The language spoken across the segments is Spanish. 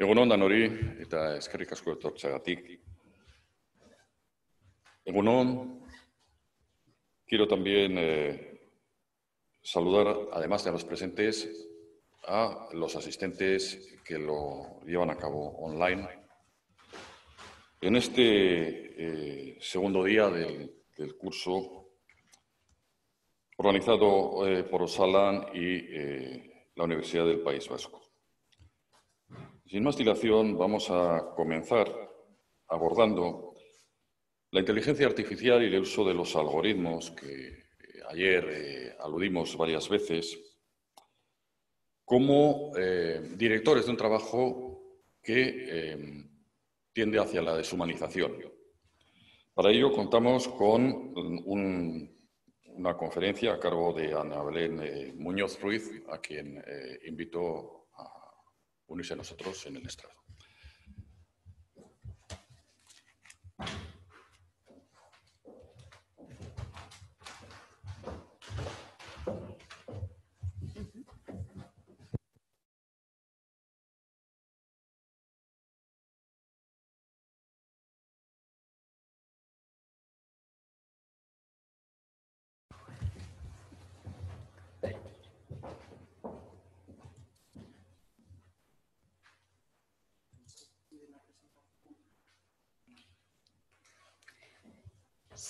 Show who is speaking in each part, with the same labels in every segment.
Speaker 1: Egun Danori, quiero también eh, saludar, además de los presentes, a los asistentes que lo llevan a cabo online. En este eh, segundo día del, curso organizado eh, por Osalan y la Universidad del País Vasco. Sin más dilación, vamos a comenzar abordando la inteligencia artificial y el uso de los algoritmos que ayer eh, aludimos varias veces como eh, directores de un trabajo que eh, tiende hacia la deshumanización. Para ello contamos con una conferencia a cargo de Ana Belén Muñoz Ruiz, a quien invito unirse a nosotros en el estrado.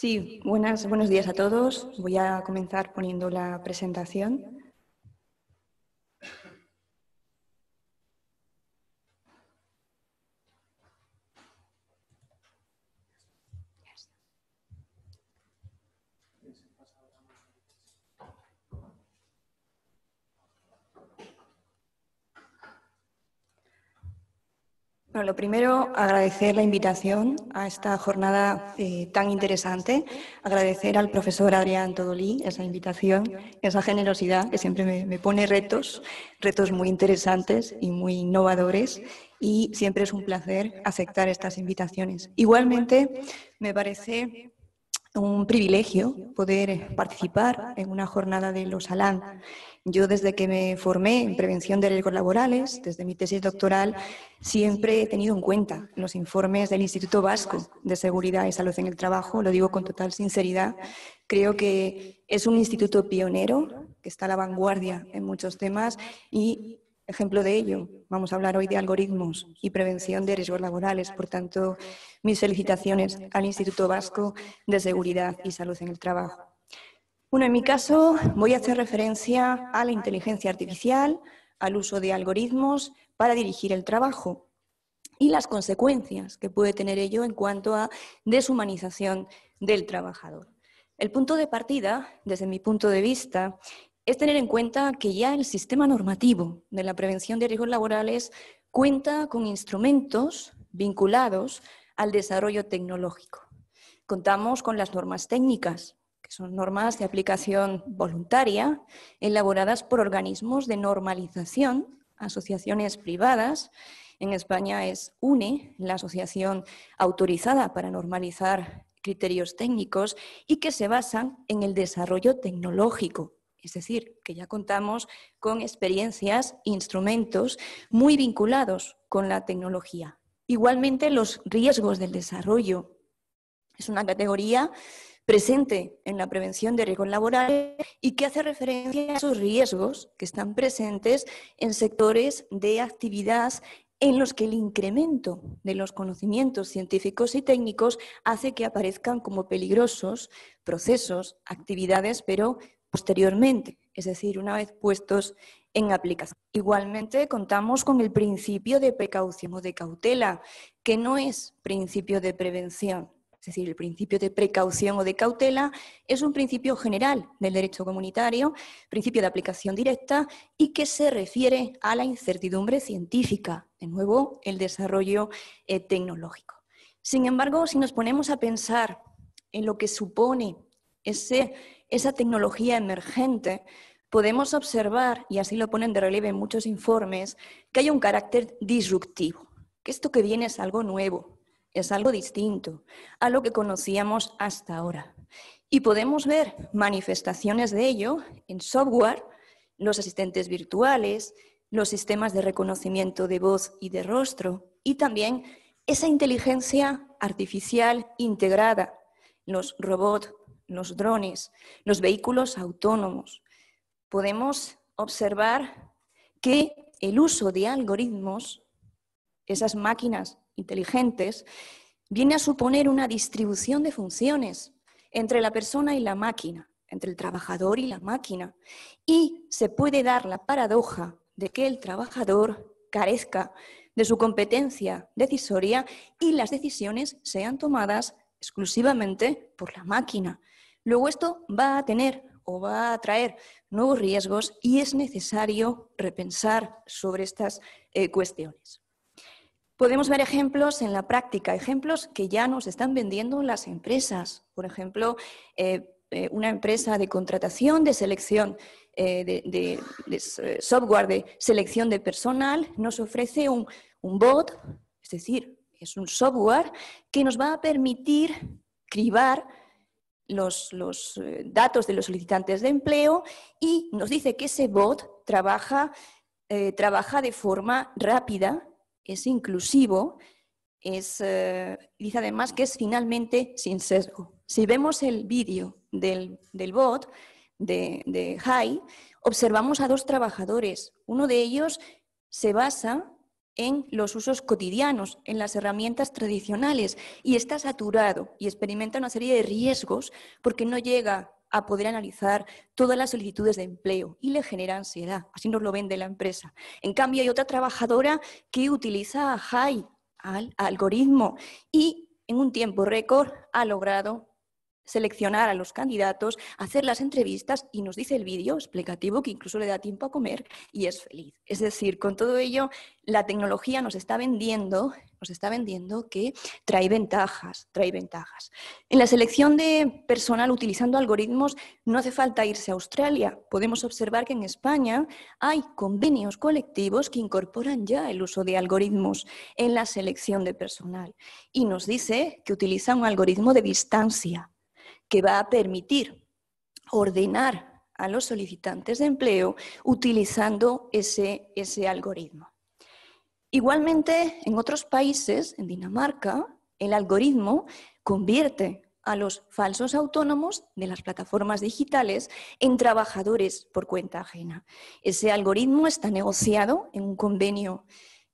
Speaker 2: Sí, buenos días a todos. Voy a comenzar poniendo la presentación. lo primero, agradecer la invitación a esta jornada eh, tan interesante, agradecer al profesor Adrián Todolí esa invitación, esa generosidad que siempre me, pone retos, retos muy interesantes y muy innovadores y siempre es un placer aceptar estas invitaciones. Igualmente, me parece un privilegio poder participar en una jornada de los ALAN. Yo desde que me formé en prevención de riesgos laborales, desde mi tesis doctoral, siempre he tenido en cuenta los informes del Instituto Vasco de Seguridad y Salud en el Trabajo, lo digo con total sinceridad. Creo que es un instituto pionero, que está a la vanguardia en muchos temas y Ejemplo de ello, vamos a hablar hoy de algoritmos y prevención de riesgos laborales. Por tanto, mis felicitaciones al Instituto Vasco de Seguridad y Salud en el Trabajo. Bueno, en mi caso voy a hacer referencia a la inteligencia artificial, al uso de algoritmos para dirigir el trabajo y las consecuencias que puede tener ello en cuanto a deshumanización del trabajador. El punto de partida, desde mi punto de vista, es tener en cuenta que ya el sistema normativo de la prevención de riesgos laborales cuenta con instrumentos vinculados al desarrollo tecnológico. Contamos con las normas técnicas son normas de aplicación voluntaria elaboradas por organismos de normalización, asociaciones privadas. En España es UNE, la asociación autorizada para normalizar criterios técnicos y que se basan en el desarrollo tecnológico. Es decir, que ya contamos con experiencias, e instrumentos muy vinculados con la tecnología. Igualmente, los riesgos del desarrollo. Es una categoría presente en la prevención de riesgos laborales y que hace referencia a esos riesgos que están presentes en sectores de actividad en los que el incremento de los conocimientos científicos y técnicos hace que aparezcan como peligrosos procesos, actividades, pero posteriormente, es decir, una vez puestos en aplicación. Igualmente, contamos con el principio de precaución o de cautela, que no es principio de prevención, es decir, el principio de precaución o de cautela, es un principio general del derecho comunitario, principio de aplicación directa y que se refiere a la incertidumbre científica, de nuevo, el desarrollo eh, tecnológico. Sin embargo, si nos ponemos a pensar en lo que supone esa tecnología emergente, podemos observar, y así lo ponen de relieve muchos informes, que hay un carácter disruptivo, que esto que viene es algo nuevo, es algo distinto a lo que conocíamos hasta ahora. Y podemos ver manifestaciones de ello en software, los asistentes virtuales, los sistemas de reconocimiento de voz y de rostro, y también esa inteligencia artificial integrada, los robots, los drones, los vehículos autónomos. Podemos observar que el uso de algoritmos, esas máquinas inteligentes, viene a suponer una distribución de funciones entre la persona y la máquina, entre el trabajador y la máquina. Y se puede dar la paradoja de que el trabajador carezca de su competencia decisoria y las decisiones sean tomadas exclusivamente por la máquina. Luego esto va a tener o va a traer nuevos riesgos y es necesario repensar sobre estas eh, cuestiones. Podemos ver ejemplos en la práctica, ejemplos que ya nos están vendiendo las empresas. Por ejemplo, eh, eh, una empresa de contratación, de selección eh, de, software de selección de personal, nos ofrece un, bot, es decir, es un software que nos va a permitir cribar los, datos de los solicitantes de empleo y nos dice que ese bot trabaja, trabaja de forma rápida es inclusivo, es, eh, dice además que es finalmente sin sesgo. Si vemos el vídeo del, del, bot de, de observamos a dos trabajadores. Uno de ellos se basa en los usos cotidianos, en las herramientas tradicionales, y está saturado y experimenta una serie de riesgos porque no llega a poder analizar todas las solicitudes de empleo y le genera ansiedad. Así nos lo vende la empresa. En cambio, hay otra trabajadora que utiliza a al algoritmo, y en un tiempo récord ha logrado seleccionar a los candidatos, hacer las entrevistas y nos dice el vídeo explicativo que incluso le da tiempo a comer y es feliz. Es decir, con todo ello, la tecnología nos está vendiendo, nos está vendiendo que trae ventajas, trae ventajas. En la selección de personal utilizando algoritmos no hace falta irse a Australia. Podemos observar que en España hay convenios colectivos que incorporan ya el uso de algoritmos en la selección de personal y nos dice que utiliza un algoritmo de distancia que va a permitir ordenar a los solicitantes de empleo utilizando ese, algoritmo. Igualmente, en otros países, en Dinamarca, el algoritmo convierte a los falsos autónomos de las plataformas digitales en trabajadores por cuenta ajena. Ese algoritmo está negociado en un convenio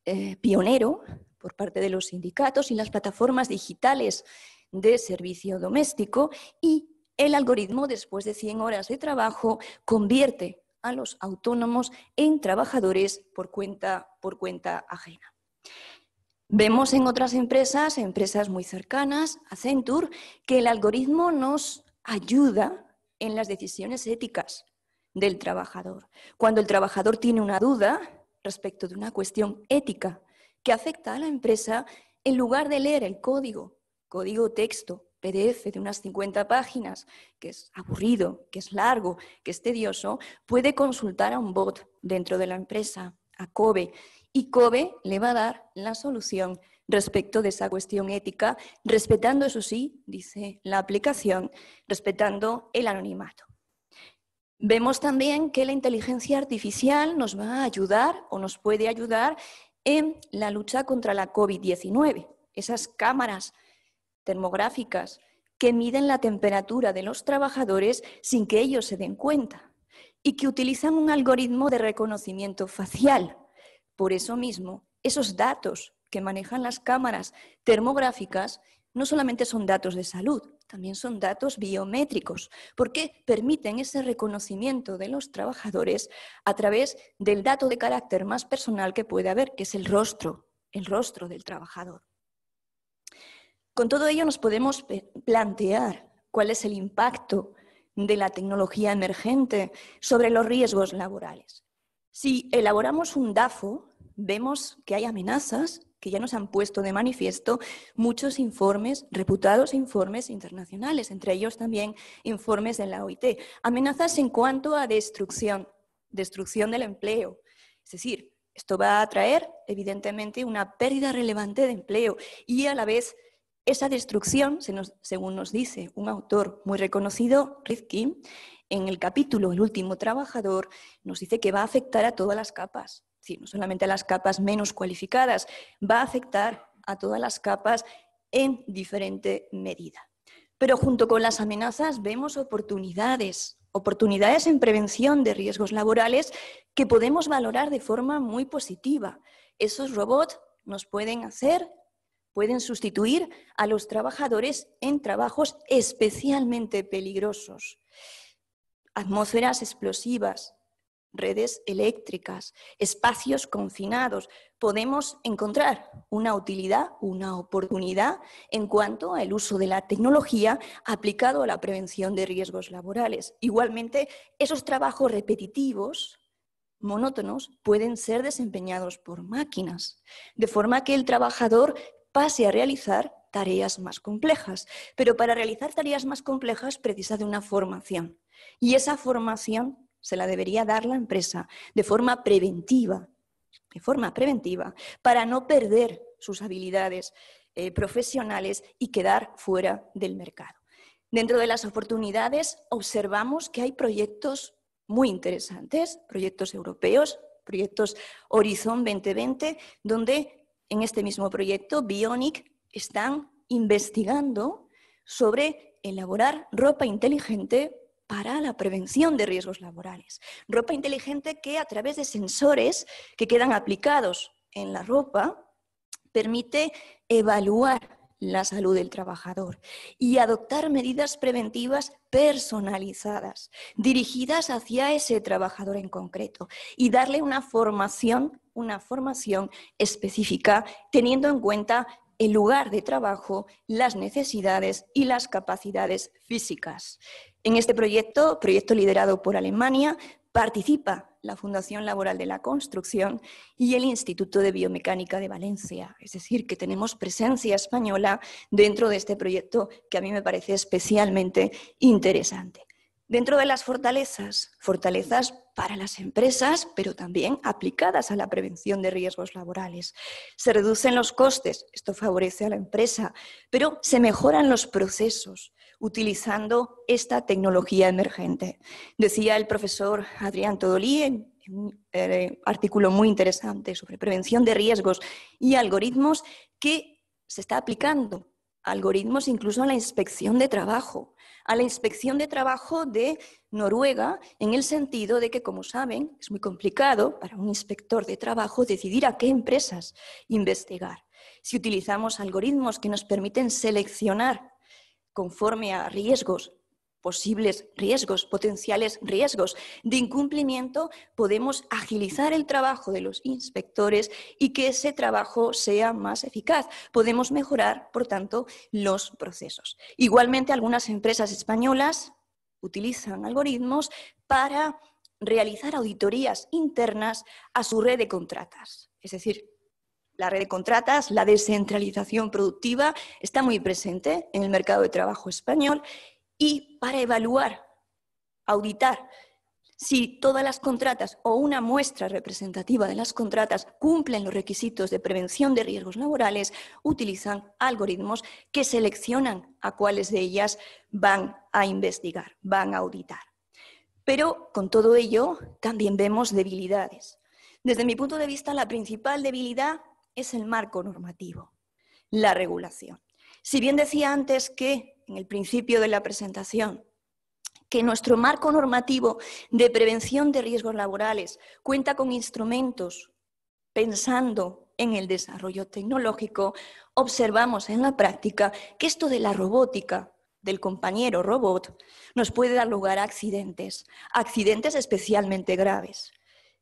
Speaker 2: eh, pionero por parte de los sindicatos y las plataformas digitales de servicio doméstico y el algoritmo, después de 100 horas de trabajo, convierte a los autónomos en trabajadores por cuenta, por cuenta ajena. Vemos en otras empresas, empresas muy cercanas, a Centur, que el algoritmo nos ayuda en las decisiones éticas del trabajador. Cuando el trabajador tiene una duda respecto de una cuestión ética que afecta a la empresa, en lugar de leer el código código texto, PDF de unas 50 páginas, que es aburrido, que es largo, que es tedioso, puede consultar a un bot dentro de la empresa, a kobe y COBE le va a dar la solución respecto de esa cuestión ética, respetando, eso sí, dice la aplicación, respetando el anonimato. Vemos también que la inteligencia artificial nos va a ayudar o nos puede ayudar en la lucha contra la COVID-19. Esas cámaras termográficas que miden la temperatura de los trabajadores sin que ellos se den cuenta y que utilizan un algoritmo de reconocimiento facial. Por eso mismo, esos datos que manejan las cámaras termográficas no solamente son datos de salud, también son datos biométricos, porque permiten ese reconocimiento de los trabajadores a través del dato de carácter más personal que puede haber, que es el rostro, el rostro del trabajador. Con todo ello nos podemos plantear cuál es el impacto de la tecnología emergente sobre los riesgos laborales. Si elaboramos un DAFO, vemos que hay amenazas que ya nos han puesto de manifiesto muchos informes, reputados informes internacionales, entre ellos también informes de la OIT. Amenazas en cuanto a destrucción, destrucción del empleo. Es decir, esto va a traer evidentemente una pérdida relevante de empleo y a la vez esa destrucción, según nos dice un autor muy reconocido, Rifkin, en el capítulo El último trabajador, nos dice que va a afectar a todas las capas, no solamente a las capas menos cualificadas, va a afectar a todas las capas en diferente medida. Pero junto con las amenazas vemos oportunidades, oportunidades en prevención de riesgos laborales que podemos valorar de forma muy positiva. Esos robots nos pueden hacer pueden sustituir a los trabajadores en trabajos especialmente peligrosos. Atmósferas explosivas, redes eléctricas, espacios confinados. Podemos encontrar una utilidad, una oportunidad en cuanto al uso de la tecnología aplicado a la prevención de riesgos laborales. Igualmente, esos trabajos repetitivos, monótonos, pueden ser desempeñados por máquinas, de forma que el trabajador pase a realizar tareas más complejas. Pero para realizar tareas más complejas precisa de una formación. Y esa formación se la debería dar la empresa de forma preventiva, de forma preventiva, para no perder sus habilidades eh, profesionales y quedar fuera del mercado. Dentro de las oportunidades observamos que hay proyectos muy interesantes, proyectos europeos, proyectos Horizon 2020, donde en este mismo proyecto, Bionic, están investigando sobre elaborar ropa inteligente para la prevención de riesgos laborales. Ropa inteligente que a través de sensores que quedan aplicados en la ropa permite evaluar la salud del trabajador y adoptar medidas preventivas personalizadas, dirigidas hacia ese trabajador en concreto y darle una formación, una formación específica teniendo en cuenta el lugar de trabajo, las necesidades y las capacidades físicas. En este proyecto, proyecto liderado por Alemania, Participa la Fundación Laboral de la Construcción y el Instituto de Biomecánica de Valencia. Es decir, que tenemos presencia española dentro de este proyecto que a mí me parece especialmente interesante. Dentro de las fortalezas, fortalezas para las empresas, pero también aplicadas a la prevención de riesgos laborales. Se reducen los costes, esto favorece a la empresa, pero se mejoran los procesos, utilizando esta tecnología emergente. Decía el profesor Adrián Todolí en un eh, artículo muy interesante sobre prevención de riesgos y algoritmos que se está aplicando algoritmos incluso a la inspección de trabajo, a la inspección de trabajo de Noruega, en el sentido de que, como saben, es muy complicado para un inspector de trabajo decidir a qué empresas investigar. Si utilizamos algoritmos que nos permiten seleccionar conforme a riesgos, posibles riesgos, potenciales riesgos de incumplimiento, podemos agilizar el trabajo de los inspectores y que ese trabajo sea más eficaz. Podemos mejorar, por tanto, los procesos. Igualmente, algunas empresas españolas utilizan algoritmos para realizar auditorías internas a su red de contratas. Es decir, la red de contratas, la descentralización productiva está muy presente en el mercado de trabajo español y para evaluar, auditar si todas las contratas o una muestra representativa de las contratas cumplen los requisitos de prevención de riesgos laborales, utilizan algoritmos que seleccionan a cuáles de ellas van a investigar, van a auditar. Pero con todo ello también vemos debilidades. Desde mi punto de vista, la principal debilidad es el marco normativo, la regulación. Si bien decía antes que, en el principio de la presentación, que nuestro marco normativo de prevención de riesgos laborales cuenta con instrumentos pensando en el desarrollo tecnológico, observamos en la práctica que esto de la robótica del compañero robot nos puede dar lugar a accidentes, accidentes especialmente graves.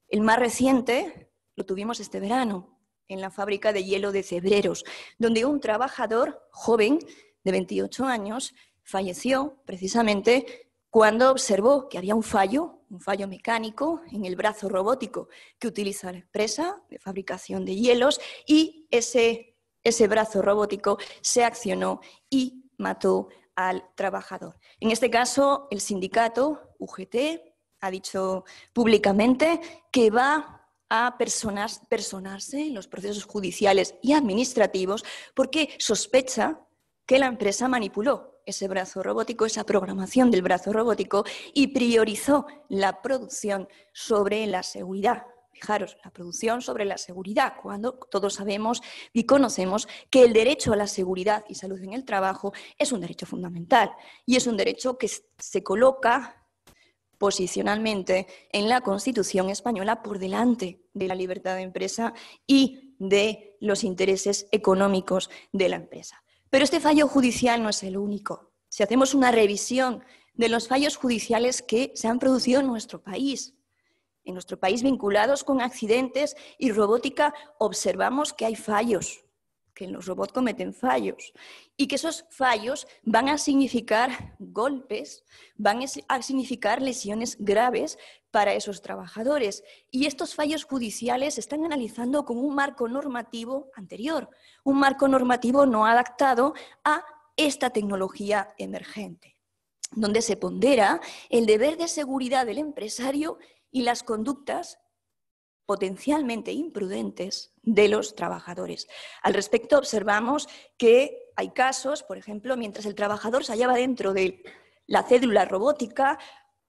Speaker 2: El más reciente lo tuvimos este verano, en la fábrica de hielo de Cebreros, donde un trabajador joven de 28 años falleció precisamente cuando observó que había un fallo, un fallo mecánico en el brazo robótico que utiliza la empresa de fabricación de hielos y ese, ese brazo robótico se accionó y mató al trabajador. En este caso, el sindicato UGT ha dicho públicamente que va a personarse en los procesos judiciales y administrativos porque sospecha que la empresa manipuló ese brazo robótico, esa programación del brazo robótico y priorizó la producción sobre la seguridad. Fijaros, la producción sobre la seguridad, cuando todos sabemos y conocemos que el derecho a la seguridad y salud en el trabajo es un derecho fundamental y es un derecho que se coloca posicionalmente en la Constitución española por delante de la libertad de empresa y de los intereses económicos de la empresa. Pero este fallo judicial no es el único. Si hacemos una revisión de los fallos judiciales que se han producido en nuestro país, en nuestro país vinculados con accidentes y robótica, observamos que hay fallos que los robots cometen fallos y que esos fallos van a significar golpes, van a significar lesiones graves para esos trabajadores. Y estos fallos judiciales se están analizando con un marco normativo anterior, un marco normativo no adaptado a esta tecnología emergente, donde se pondera el deber de seguridad del empresario y las conductas potencialmente imprudentes de los trabajadores. Al respecto, observamos que hay casos, por ejemplo, mientras el trabajador se hallaba dentro de la cédula robótica,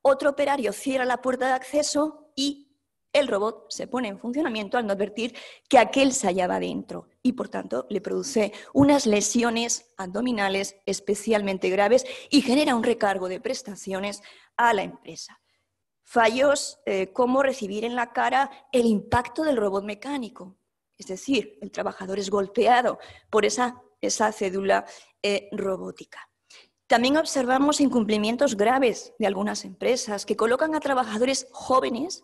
Speaker 2: otro operario cierra la puerta de acceso y el robot se pone en funcionamiento al no advertir que aquel se hallaba dentro y, por tanto, le produce unas lesiones abdominales especialmente graves y genera un recargo de prestaciones a la empresa fallos eh, como recibir en la cara el impacto del robot mecánico. Es decir, el trabajador es golpeado por esa, esa cédula eh, robótica. También observamos incumplimientos graves de algunas empresas que colocan a trabajadores jóvenes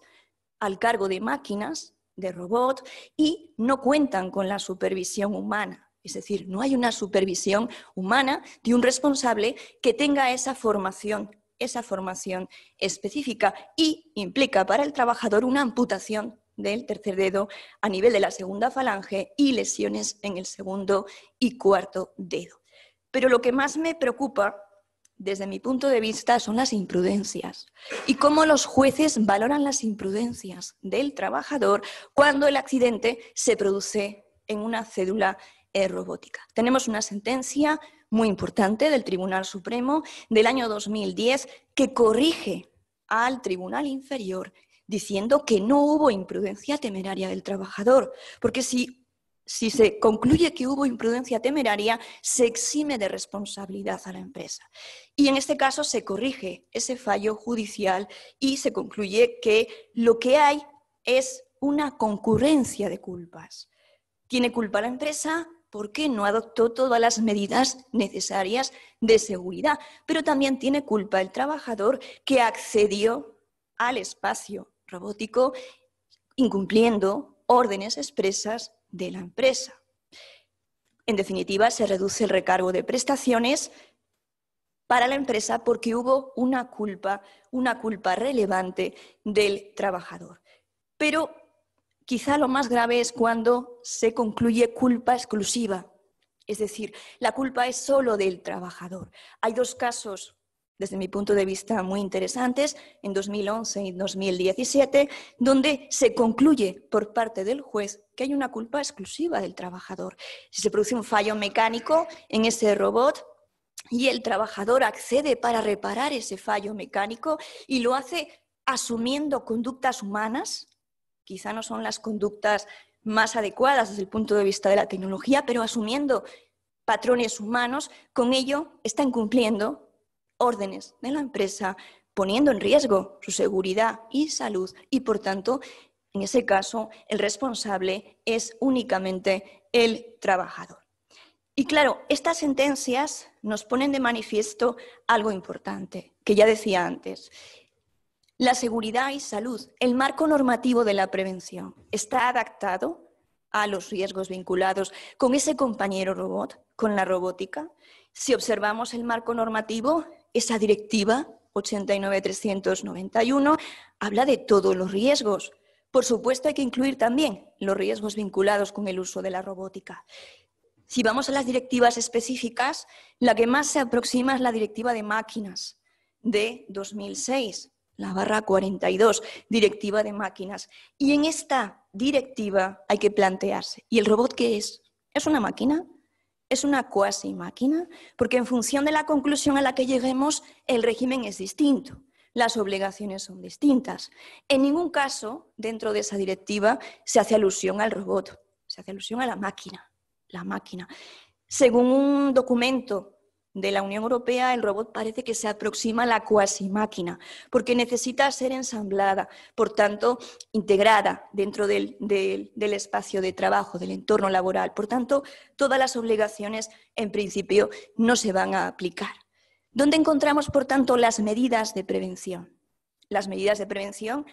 Speaker 2: al cargo de máquinas, de robot, y no cuentan con la supervisión humana. Es decir, no hay una supervisión humana de un responsable que tenga esa formación esa formación específica y implica para el trabajador una amputación del tercer dedo a nivel de la segunda falange y lesiones en el segundo y cuarto dedo. Pero lo que más me preocupa desde mi punto de vista, son las imprudencias y cómo los jueces valoran las imprudencias del trabajador cuando el accidente se produce en una cédula eh, robótica. Tenemos una sentencia muy importante del Tribunal Supremo del año 2010 que corrige al Tribunal Inferior diciendo que no hubo imprudencia temeraria del trabajador, porque si, si se concluye que hubo imprudencia temeraria, se exime de responsabilidad a la empresa. Y en este caso se corrige ese fallo judicial y se concluye que lo que hay es una concurrencia de culpas. Tiene culpa la empresa, porque no adoptó todas las medidas necesarias de seguridad. Pero también tiene culpa el trabajador que accedió al espacio robótico incumpliendo órdenes expresas de la empresa. En definitiva, se reduce el recargo de prestaciones para la empresa porque hubo una culpa, una culpa relevante del trabajador. Pero Quizá lo más grave es cuando se concluye culpa exclusiva, es decir, la culpa es solo del trabajador. Hay dos casos, desde mi punto de vista, muy interesantes, en 2011 y 2017, donde se concluye por parte del juez que hay una culpa exclusiva del trabajador. Si se produce un fallo mecánico en ese robot, y el trabajador accede para reparar ese fallo mecánico y lo hace asumiendo conductas humanas, quizá no son las conductas más adecuadas desde el punto de vista de la tecnología, pero asumiendo patrones humanos, con ello están cumpliendo órdenes de la empresa, poniendo en riesgo su seguridad y salud y, por tanto, en ese caso, el responsable es únicamente el trabajador. Y claro, estas sentencias nos ponen de manifiesto algo importante, que ya decía antes, la seguridad y salud, el marco normativo de la prevención, ¿está adaptado a los riesgos vinculados con ese compañero robot, con la robótica? Si observamos el marco normativo, esa directiva 89391 habla de todos los riesgos. Por supuesto, hay que incluir también los riesgos vinculados con el uso de la robótica. Si vamos a las directivas específicas, la que más se aproxima es la directiva de máquinas de 2006, la barra 42, directiva de máquinas. Y en esta directiva hay que plantearse, ¿y el robot qué es? ¿Es una máquina? ¿Es una cuasi máquina? Porque en función de la conclusión a la que lleguemos, el régimen es distinto, las obligaciones son distintas. En ningún caso, dentro de esa directiva, se hace alusión al robot, se hace alusión a la máquina, la máquina. Según un documento de la Unión Europea, el robot parece que se aproxima a la cuasi máquina, porque necesita ser ensamblada, por tanto, integrada dentro del, del, espacio de trabajo, del entorno laboral. Por tanto, todas las obligaciones, en principio, no se van a aplicar. ¿Dónde encontramos, por tanto, las medidas de prevención? Las medidas de prevención,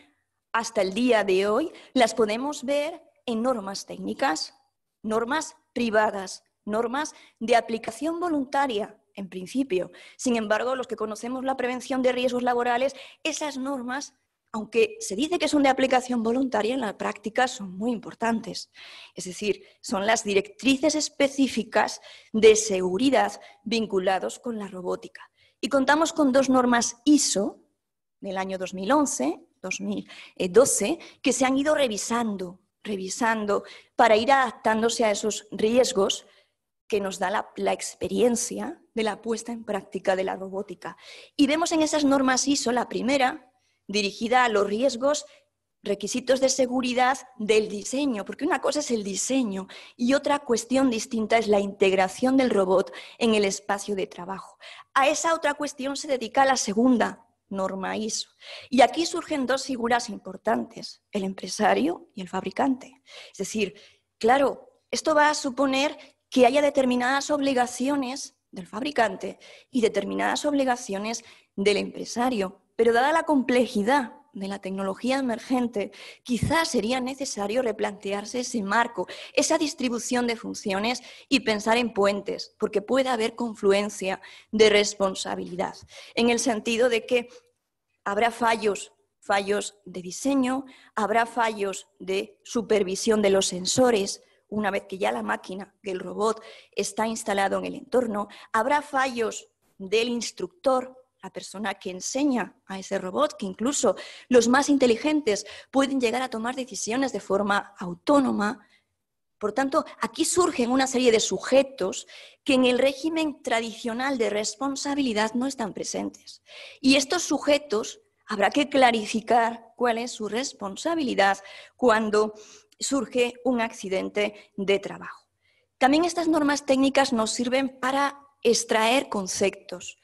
Speaker 2: hasta el día de hoy, las podemos ver en normas técnicas, normas privadas, normas de aplicación voluntaria en principio. Sin embargo, los que conocemos la prevención de riesgos laborales, esas normas, aunque se dice que son de aplicación voluntaria, en la práctica son muy importantes. Es decir, son las directrices específicas de seguridad vinculados con la robótica. Y contamos con dos normas ISO del año 2011, 2012, que se han ido revisando, revisando para ir adaptándose a esos riesgos que nos da la, la experiencia de la puesta en práctica de la robótica. Y vemos en esas normas ISO la primera, dirigida a los riesgos, requisitos de seguridad del diseño, porque una cosa es el diseño y otra cuestión distinta es la integración del robot en el espacio de trabajo. A esa otra cuestión se dedica la segunda norma ISO. Y aquí surgen dos figuras importantes, el empresario y el fabricante. Es decir, claro, esto va a suponer que haya determinadas obligaciones del fabricante y determinadas obligaciones del empresario. Pero dada la complejidad de la tecnología emergente, quizás sería necesario replantearse ese marco, esa distribución de funciones y pensar en puentes, porque puede haber confluencia de responsabilidad, en el sentido de que habrá fallos, fallos de diseño, habrá fallos de supervisión de los sensores, una vez que ya la máquina, el robot, está instalado en el entorno, habrá fallos del instructor, la persona que enseña a ese robot, que incluso los más inteligentes pueden llegar a tomar decisiones de forma autónoma. Por tanto, aquí surgen una serie de sujetos que en el régimen tradicional de responsabilidad no están presentes. Y estos sujetos habrá que clarificar cuál es su responsabilidad cuando surge un accidente de trabajo. También estas normas técnicas nos sirven para extraer conceptos.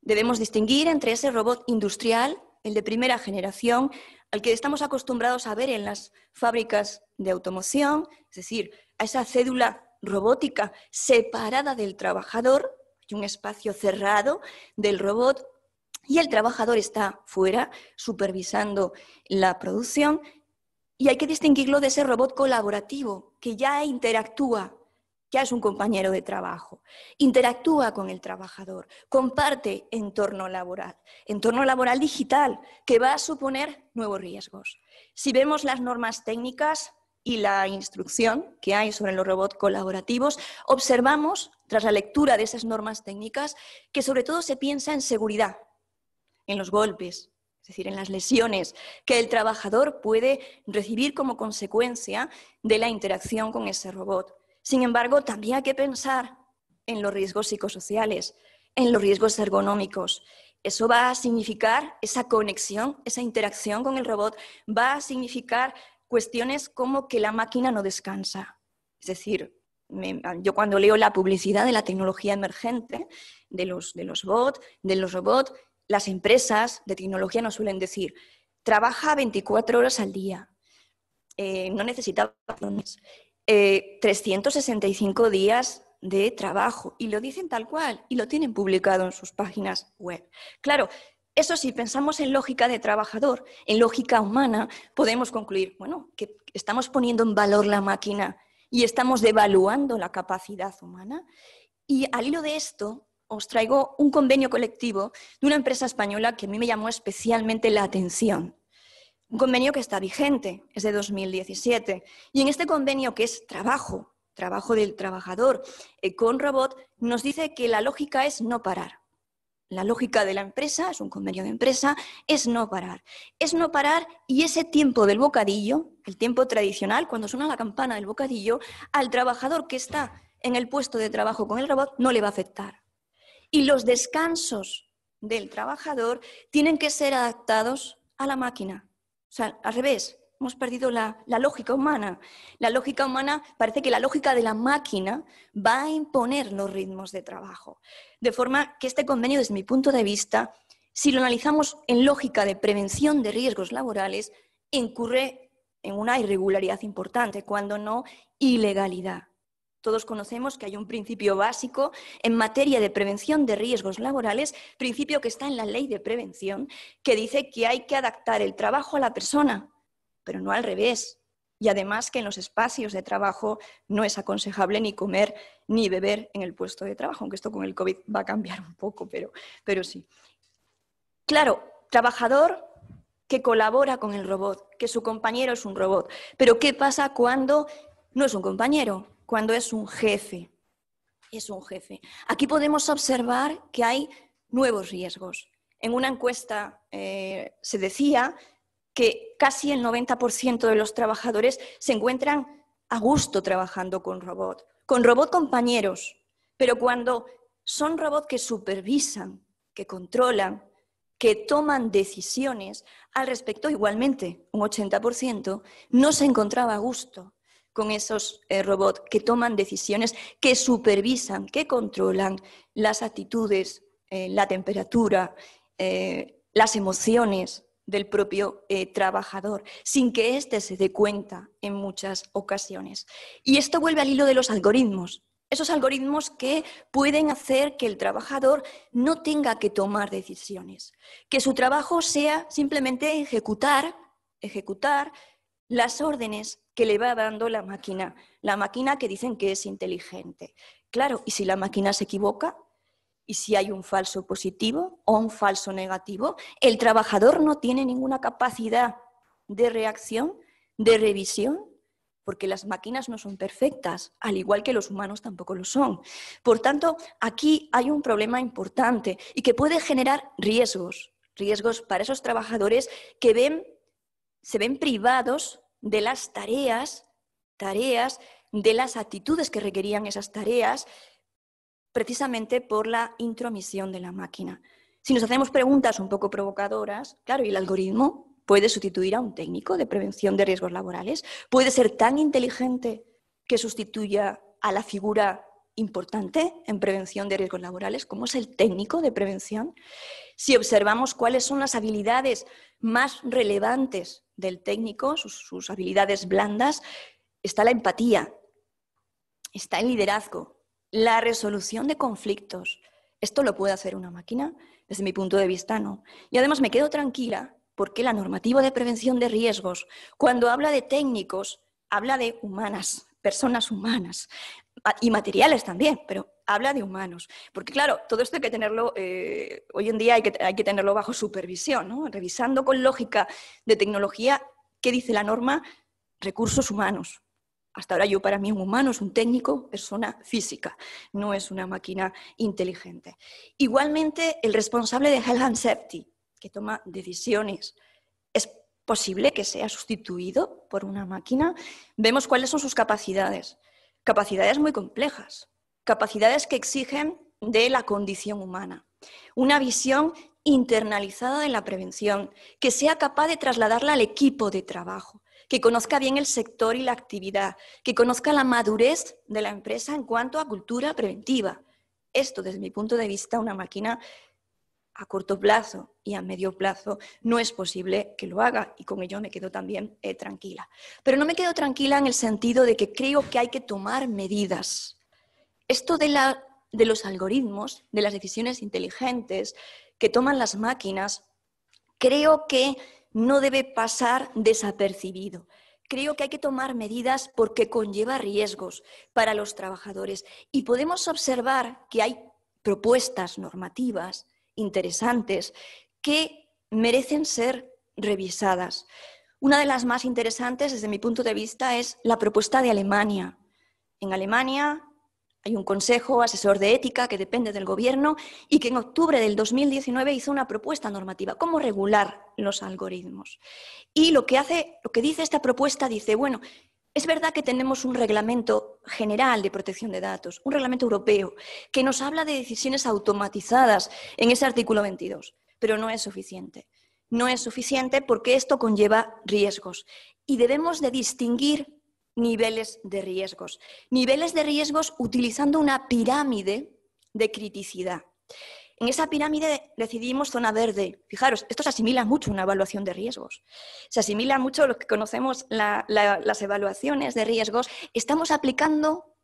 Speaker 2: Debemos distinguir entre ese robot industrial, el de primera generación, al que estamos acostumbrados a ver en las fábricas de automoción, es decir, a esa cédula robótica separada del trabajador, hay un espacio cerrado del robot y el trabajador está fuera supervisando la producción, y hay que distinguirlo de ese robot colaborativo que ya interactúa, ya es un compañero de trabajo, interactúa con el trabajador, comparte entorno laboral, entorno laboral digital que va a suponer nuevos riesgos. Si vemos las normas técnicas, y la instrucción que hay sobre los robots colaborativos, observamos, tras la lectura de esas normas técnicas, que sobre todo se piensa en seguridad, en los golpes, es decir, en las lesiones que el trabajador puede recibir como consecuencia de la interacción con ese robot. Sin embargo, también hay que pensar en los riesgos psicosociales, en los riesgos ergonómicos. Eso va a significar esa conexión, esa interacción con el robot, va a significar cuestiones como que la máquina no descansa. Es decir, yo cuando leo la publicidad de la tecnología emergente, de los, de los bots, de los robots, las empresas de tecnología nos suelen decir, trabaja 24 horas al día, eh, no necesita 365 eh, días de trabajo y lo dicen tal cual y lo tienen publicado en sus páginas web. Claro, eso sí, pensamos en lógica de trabajador, en lógica humana, podemos concluir, bueno, que estamos poniendo en valor la máquina y estamos devaluando la capacidad humana. Y al hilo de esto, os traigo un convenio colectivo de una empresa española que a mí me llamó especialmente la atención. Un convenio que está vigente, es de 2017. Y en este convenio, que es trabajo, trabajo del trabajador eh, con robot, nos dice que la lógica es no parar. La lógica de la empresa, es un convenio de empresa, es no parar. Es no parar y ese tiempo del bocadillo, el tiempo tradicional, cuando suena la campana del bocadillo, al trabajador que está en el puesto de trabajo con el robot no le va a afectar. Y los descansos del trabajador tienen que ser adaptados a la máquina. O sea, al revés, hemos perdido la, la, lógica humana. La lógica humana, parece que la lógica de la máquina va a imponer los ritmos de trabajo. De forma que este convenio, desde mi punto de vista, si lo analizamos en lógica de prevención de riesgos laborales, incurre en una irregularidad importante, cuando no ilegalidad. Todos conocemos que hay un principio básico en materia de prevención de riesgos laborales, principio que está en la ley de prevención, que dice que hay que adaptar el trabajo a la persona, pero no al revés. Y además que en los espacios de trabajo no es aconsejable ni comer ni beber en el puesto de trabajo, aunque esto con el COVID va a cambiar un poco, pero, pero sí. Claro, trabajador que colabora con el robot, que su compañero es un robot, pero ¿qué pasa cuando no es un compañero, cuando es un jefe. Es un jefe. Aquí podemos observar que hay nuevos riesgos. En una encuesta eh, se decía que casi el 90% de los trabajadores se encuentran a gusto trabajando con robot, con robot compañeros, pero cuando son robots que supervisan, que controlan, que toman decisiones al respecto, igualmente un 80% no se encontraba a gusto con esos eh, robots que toman decisiones, que supervisan, que controlan las actitudes, eh, la temperatura, eh, las emociones del propio trabajador, sin que éste se dé cuenta en muchas ocasiones. Y esto vuelve al hilo de los algoritmos, esos algoritmos que pueden hacer que el trabajador no tenga que tomar decisiones, que su trabajo sea simplemente ejecutar, ejecutar, las órdenes que le va dando la máquina, la máquina que dicen que es inteligente. Claro, y si la máquina se equivoca, y si hay un falso positivo o un falso negativo, el trabajador no tiene ninguna capacidad de reacción, de revisión, porque las máquinas no son perfectas, al igual que los humanos tampoco lo son. Por tanto, aquí hay un problema importante y que puede generar riesgos, riesgos para esos trabajadores que ven, se ven privados de las tareas, tareas, de las actitudes que requerían esas tareas, precisamente por la intromisión de la máquina. Si nos hacemos preguntas un poco provocadoras, claro, y el algoritmo puede sustituir a un técnico de prevención de riesgos laborales, puede ser tan inteligente que sustituya a la figura importante en prevención de riesgos laborales, como es el técnico de prevención. Si observamos cuáles son las habilidades más relevantes del técnico, sus, habilidades blandas, está la empatía, está el liderazgo, la resolución de conflictos. ¿Esto lo puede hacer una máquina? Desde mi punto de vista, no. Y además me quedo tranquila porque la normativa de prevención de riesgos, cuando habla de técnicos, habla de humanas, personas humanas y materiales también, pero habla de humanos. Porque claro, todo esto hay que tenerlo, eh, hoy en día hay que, tenerlo bajo supervisión, revisando con lógica de tecnología qué dice la norma recursos humanos. Hasta ahora yo para mí un humano es un técnico, persona física, no es una máquina inteligente. Igualmente, el responsable de Health and Safety, que toma decisiones, es posible que sea sustituido por una máquina. Vemos cuáles son sus capacidades. Capacidades muy complejas, capacidades que exigen de la condición humana. Una visión internalizada de la prevención, que sea capaz de trasladarla al equipo de trabajo, que conozca bien el sector y la actividad, que conozca la madurez de la empresa en cuanto a cultura preventiva. Esto, desde mi punto de vista, una máquina a corto plazo y a medio plazo no es posible que lo haga y con ello me quedo también eh, tranquila. Pero no me quedo tranquila en el sentido de que creo que hay que tomar medidas esto de, los algoritmos, de las decisiones inteligentes que toman las máquinas, creo que no debe pasar desapercibido. Creo que hay que tomar medidas porque conlleva riesgos para los trabajadores y podemos observar que hay propuestas normativas interesantes que merecen ser revisadas. Una de las más interesantes desde mi punto de vista es la propuesta de Alemania. En Alemania hay un consejo asesor de ética que depende del gobierno y que en octubre del 2019 hizo una propuesta normativa, cómo regular los algoritmos. Y lo que, hace, lo que dice esta propuesta dice, bueno, es verdad que tenemos un reglamento general de protección de datos, un reglamento europeo, que nos habla de decisiones automatizadas en ese artículo 22, pero no es suficiente. No es suficiente porque esto conlleva riesgos y debemos de distinguir niveles de riesgos. Niveles de riesgos utilizando una pirámide de criticidad. En esa pirámide decidimos zona verde. Fijaros, esto se asimila mucho a una evaluación de riesgos. Se asimila mucho a lo que conocemos las evaluaciones de riesgos. Estamos aplicando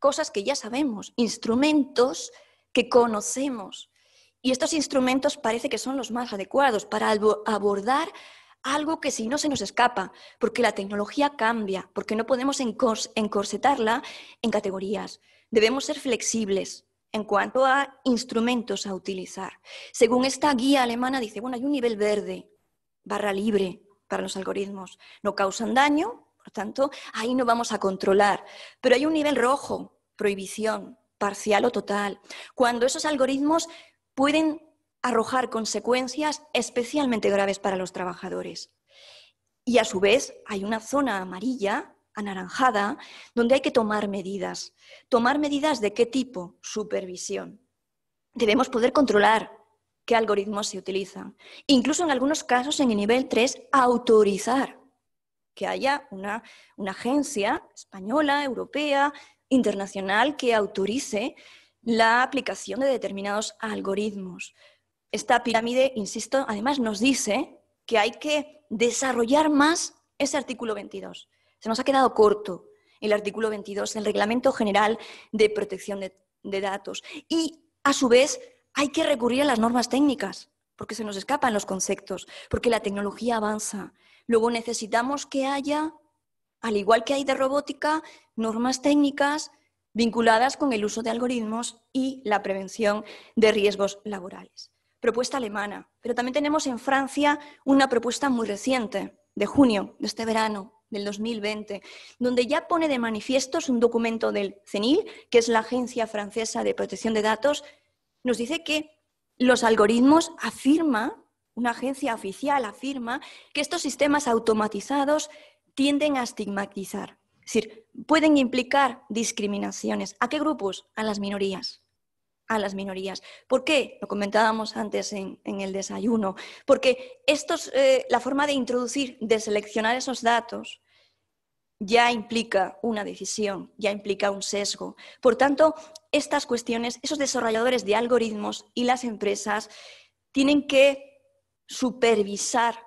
Speaker 2: cosas que ya sabemos, instrumentos que conocemos. Y estos instrumentos parece que son los más adecuados para abordar algo que si no se nos escapa, porque la tecnología cambia, porque no podemos encorsetarla en categorías. Debemos ser flexibles en cuanto a instrumentos a utilizar. Según esta guía alemana dice, bueno, hay un nivel verde, barra libre para los algoritmos, no causan daño, por tanto, ahí no vamos a controlar, pero hay un nivel rojo, prohibición, parcial o total, cuando esos algoritmos pueden arrojar consecuencias especialmente graves para los trabajadores. Y a su vez hay una zona amarilla, anaranjada, donde hay que tomar medidas. Tomar medidas de qué tipo? Supervisión. Debemos poder controlar qué algoritmos se utilizan. Incluso en algunos casos, en el nivel 3, autorizar que haya una, agencia española, europea, internacional que autorice la aplicación de determinados algoritmos. Esta pirámide, insisto, además nos dice que hay que desarrollar más ese artículo 22. Se nos ha quedado corto el artículo 22 del Reglamento General de Protección de, de Datos. Y, a su vez, hay que recurrir a las normas técnicas, porque se nos escapan los conceptos, porque la tecnología avanza. Luego necesitamos que haya, al igual que hay de robótica, normas técnicas vinculadas con el uso de algoritmos y la prevención de riesgos laborales propuesta alemana, pero también tenemos en Francia una propuesta muy reciente, de junio, de este verano del 2020, donde ya pone de manifiesto un documento del CENIL, que es la Agencia Francesa de Protección de Datos, nos dice que los algoritmos afirma, una agencia oficial afirma, que estos sistemas automatizados tienden a estigmatizar, es decir, pueden implicar discriminaciones. ¿A qué grupos? A las minorías a las minorías. ¿Por qué? Lo comentábamos antes en, el desayuno. Porque eh, la forma de introducir, de seleccionar esos datos, ya implica una decisión, ya implica un sesgo. Por tanto, estas cuestiones, esos desarrolladores de algoritmos y las empresas tienen que supervisar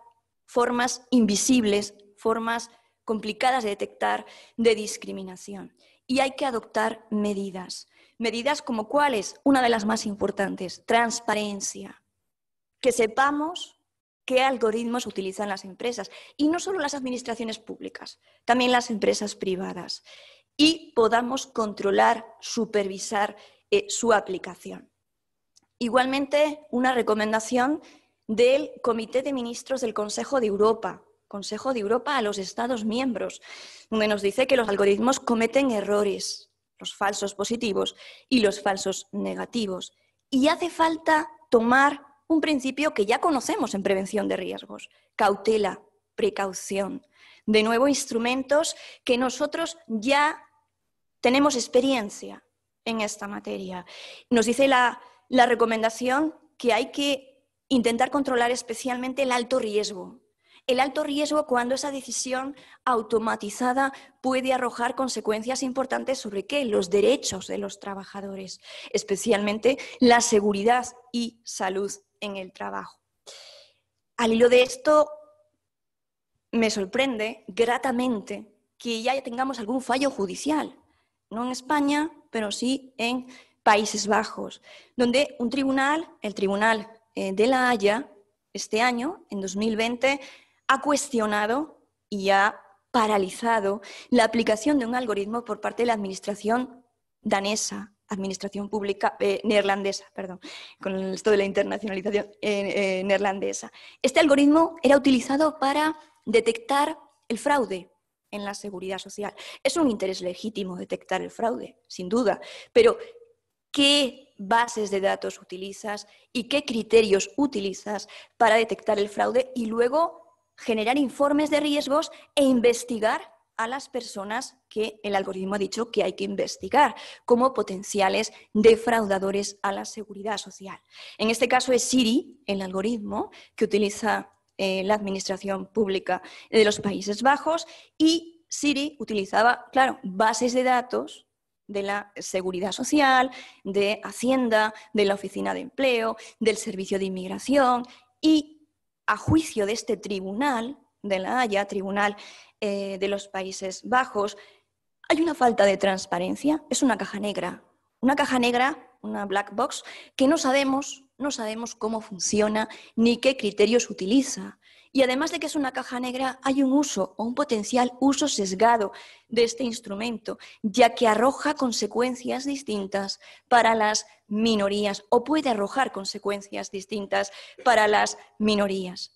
Speaker 2: formas invisibles, formas complicadas de detectar de discriminación. Y hay que adoptar medidas. Medidas como cuáles, una de las más importantes, transparencia. Que sepamos qué algoritmos utilizan las empresas. Y no solo las administraciones públicas, también las empresas privadas. Y podamos controlar, supervisar eh, su aplicación. Igualmente, una recomendación del Comité de Ministros del Consejo de Europa, Consejo de Europa a los Estados miembros, donde nos dice que los algoritmos cometen errores, los falsos positivos y los falsos negativos. Y hace falta tomar un principio que ya conocemos en prevención de riesgos, cautela, precaución. De nuevo, instrumentos que nosotros ya tenemos experiencia en esta materia. Nos dice la, la recomendación que hay que intentar controlar especialmente el alto riesgo el alto riesgo cuando esa decisión automatizada puede arrojar consecuencias importantes sobre qué? Los derechos de los trabajadores, especialmente la seguridad y salud en el trabajo. Al hilo de esto, me sorprende gratamente que ya tengamos algún fallo judicial, no en España, pero sí en Países Bajos, donde un tribunal, el Tribunal eh, de la Haya, este año, en 2020, ha cuestionado y ha paralizado la aplicación de un algoritmo por parte de la administración danesa, administración pública eh, neerlandesa, perdón, con esto de la internacionalización eh, eh, neerlandesa. Este algoritmo era utilizado para detectar el fraude en la seguridad social. Es un interés legítimo detectar el fraude, sin duda, pero ¿qué bases de datos utilizas y qué criterios utilizas para detectar el fraude y luego generar informes de riesgos e investigar a las personas que el algoritmo ha dicho que hay que investigar como potenciales defraudadores a la seguridad social. En este caso es Siri, el algoritmo que utiliza eh, la Administración Pública de los Países Bajos y Siri utilizaba, claro, bases de datos de la Seguridad Social, de Hacienda, de la Oficina de Empleo, del Servicio de Inmigración y a juicio de este tribunal, de la Haya, Tribunal eh, de los Países Bajos, hay una falta de transparencia, es una caja negra, una caja negra, una black box, que no sabemos, no sabemos cómo funciona ni qué criterios utiliza. Y además de que es una caja negra, hay un uso o un potencial uso sesgado de este instrumento, ya que arroja consecuencias distintas para las minorías o puede arrojar consecuencias distintas para las minorías.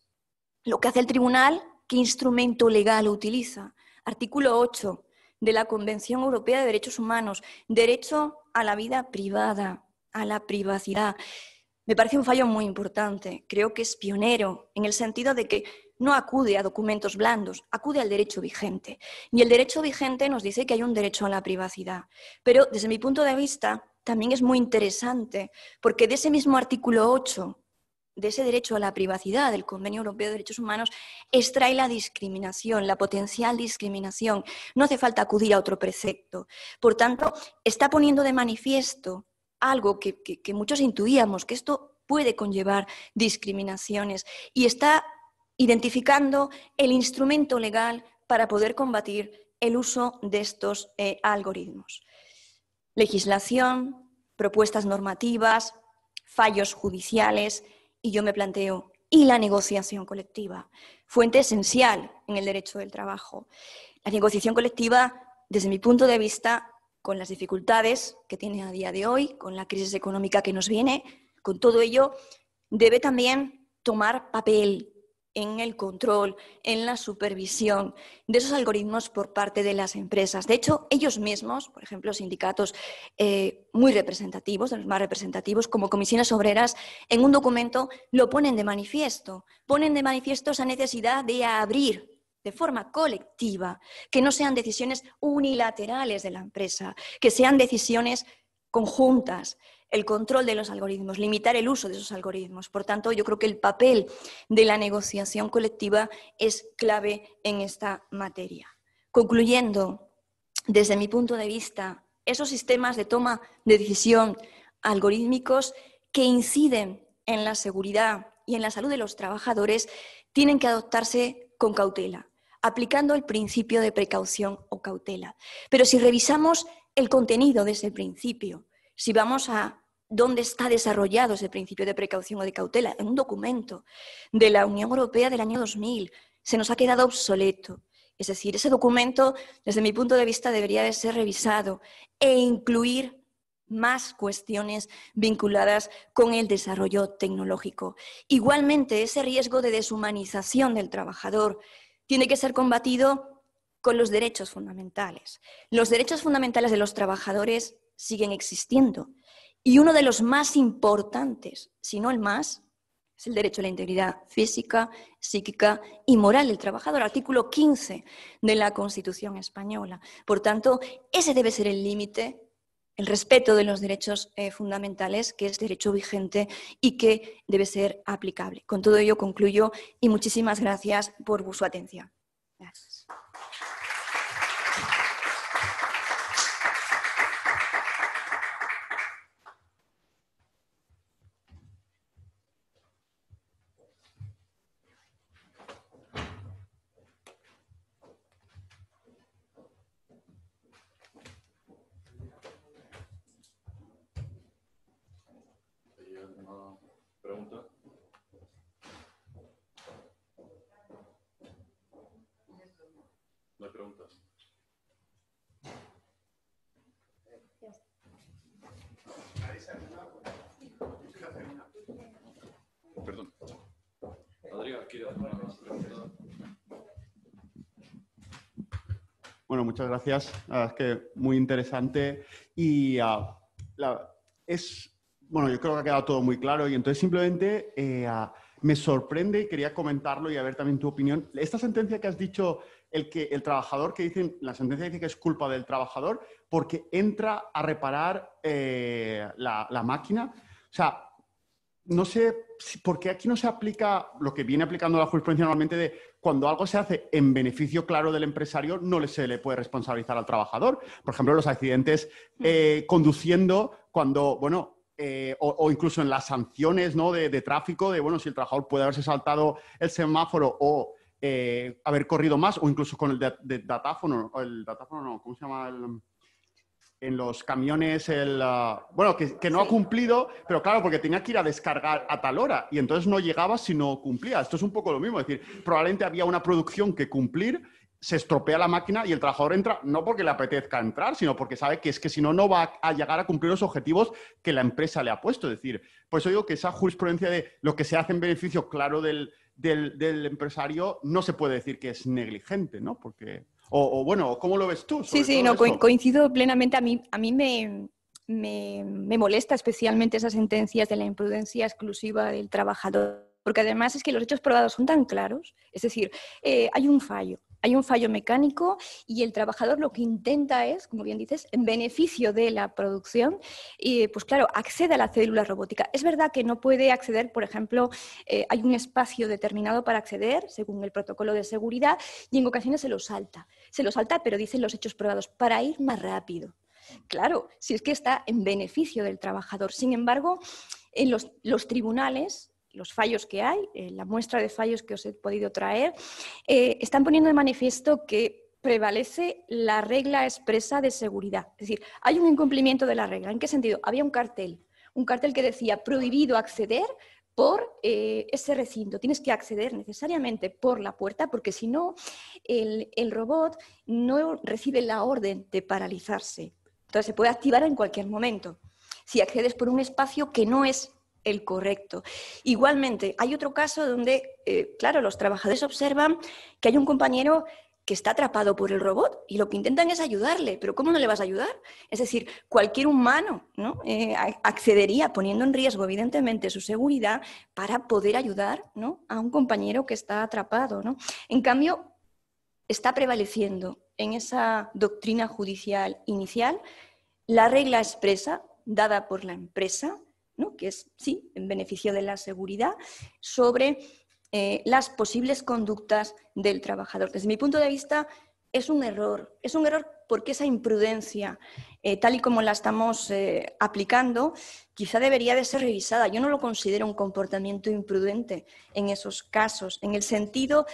Speaker 2: Lo que hace el tribunal, ¿qué instrumento legal utiliza? Artículo 8 de la Convención Europea de Derechos Humanos, derecho a la vida privada, a la privacidad me parece un fallo muy importante. Creo que es pionero en el sentido de que no acude a documentos blandos, acude al derecho vigente. Y el derecho vigente nos dice que hay un derecho a la privacidad. Pero desde mi punto de vista también es muy interesante porque de ese mismo artículo 8 de ese derecho a la privacidad del Convenio Europeo de Derechos Humanos extrae la discriminación, la potencial discriminación. No hace falta acudir a otro precepto. Por tanto, está poniendo de manifiesto algo que, muchos intuíamos, que esto puede conllevar discriminaciones y está identificando el instrumento legal para poder combatir el uso de estos eh, algoritmos. Legislación, propuestas normativas, fallos judiciales y yo me planteo, ¿y la negociación colectiva? Fuente esencial en el derecho del trabajo. La negociación colectiva, desde mi punto de vista, con las dificultades que tiene a día de hoy, con la crisis económica que nos viene, con todo ello, debe también tomar papel en el control, en la supervisión de esos algoritmos por parte de las empresas. De hecho, ellos mismos, por ejemplo, sindicatos eh, muy representativos, de los más representativos, como comisiones obreras, en un documento lo ponen de manifiesto, ponen de manifiesto esa necesidad de abrir de forma colectiva, que no sean decisiones unilaterales de la empresa, que sean decisiones conjuntas, el control de los algoritmos, limitar el uso de esos algoritmos. Por tanto, yo creo que el papel de la negociación colectiva es clave en esta materia. Concluyendo, desde mi punto de vista, esos sistemas de toma de decisión algorítmicos que inciden en la seguridad y en la salud de los trabajadores tienen que adoptarse con cautela, aplicando el principio de precaución o cautela. Pero si revisamos el contenido de ese principio, si vamos a dónde está desarrollado ese principio de precaución o de cautela, en un documento de la Unión Europea del año 2000, se nos ha quedado obsoleto. Es decir, ese documento, desde mi punto de vista, debería de ser revisado e incluir más cuestiones vinculadas con el desarrollo tecnológico. Igualmente, ese riesgo de deshumanización del trabajador tiene que ser combatido con los derechos fundamentales. Los derechos fundamentales de los trabajadores siguen existiendo y uno de los más importantes, si no el más, es el derecho a la integridad física, psíquica y moral del trabajador, artículo 15 de la Constitución española. Por tanto, ese debe ser el límite el respeto de los derechos eh, fundamentales, que es derecho vigente y que debe ser aplicable. Con todo ello concluyo y muchísimas gracias por su atención. Gracias.
Speaker 3: muchas gracias. La verdad es que muy interesante. Y ah, es, bueno, yo creo que ha quedado todo muy claro. Y entonces simplemente eh, ah, me sorprende y quería comentarlo y a ver también tu opinión. Esta sentencia que has dicho, el que el trabajador que dicen, la sentencia dice que es culpa del trabajador porque entra a reparar eh, la, la máquina. O sea, no sé por qué aquí no se aplica lo que viene aplicando la jurisprudencia normalmente de cuando algo se hace en beneficio claro del empresario, no le, se le puede responsabilizar al trabajador. Por ejemplo, los accidentes mm. eh, conduciendo cuando, bueno, eh, o, incluso en las sanciones ¿no? de, tráfico, de, bueno, si el trabajador puede haberse saltado el semáforo o eh, haber corrido más, o incluso con el datáfono, el datáfono ¿cómo se llama? El, en los camiones el... Ah, bueno, que, no ha cumplido, pero claro, porque tenía que ir a descargar a tal hora y entonces no llegaba si no cumplía. Esto es un poco lo mismo, es decir, probablemente había una producción que cumplir, se estropea la máquina y el trabajador entra no porque le apetezca entrar, sino porque sabe que es que si no, no va a llegar a cumplir los objetivos que la empresa le ha puesto. Es decir, por eso digo que esa jurisprudencia de lo que se hace en beneficio claro del, del, del empresario no se puede decir que es negligente, ¿no? Porque... O, bueno, ¿cómo lo ves tú? Sí, sí, no,
Speaker 2: coincido plenamente. A mí, a mí me, me, molesta especialmente esas sentencias de la imprudencia exclusiva del trabajador porque además es que los hechos probados son tan claros, es decir, eh, hay un fallo, hay un fallo mecánico y el trabajador lo que intenta es, como bien dices, en beneficio de la producción, y, eh, pues claro, accede a la célula robótica. Es verdad que no puede acceder, por ejemplo, eh, hay un espacio determinado para acceder, según el protocolo de seguridad, y en ocasiones se lo salta. Se lo salta, pero dicen los hechos probados, para ir más rápido. Claro, si es que está en beneficio del trabajador. Sin embargo, en los tribunales los fallos que hay, eh, la muestra de fallos que os he podido traer, eh, están poniendo de manifiesto que prevalece la regla expresa de seguridad. Es decir, hay un incumplimiento de la regla. ¿En qué sentido? Había un cartel, un cartel que decía prohibido acceder por eh, ese recinto. Tienes que acceder necesariamente por la puerta porque si no, el, el robot no recibe la orden de paralizarse. Entonces se puede activar en cualquier momento. Si accedes por un espacio que no es el correcto. Igualmente, hay otro caso donde, eh, claro, los trabajadores observan que hay un compañero que está atrapado por el robot y lo que intentan es ayudarle, pero ¿cómo no le vas a ayudar? Es decir, cualquier humano ¿no? Eh, accedería poniendo en riesgo, evidentemente, su seguridad para poder ayudar a un compañero que está atrapado. ¿no? En cambio, está prevaleciendo en esa doctrina judicial inicial la regla expresa dada por la empresa que es, sí, en beneficio de la seguridad, sobre eh, las posibles conductas del trabajador. Desde mi punto de vista, es un error. Es un error porque esa imprudencia, eh, tal y como la estamos eh, aplicando, quizá debería de ser revisada. Yo no lo considero un comportamiento imprudente en esos casos, en el sentido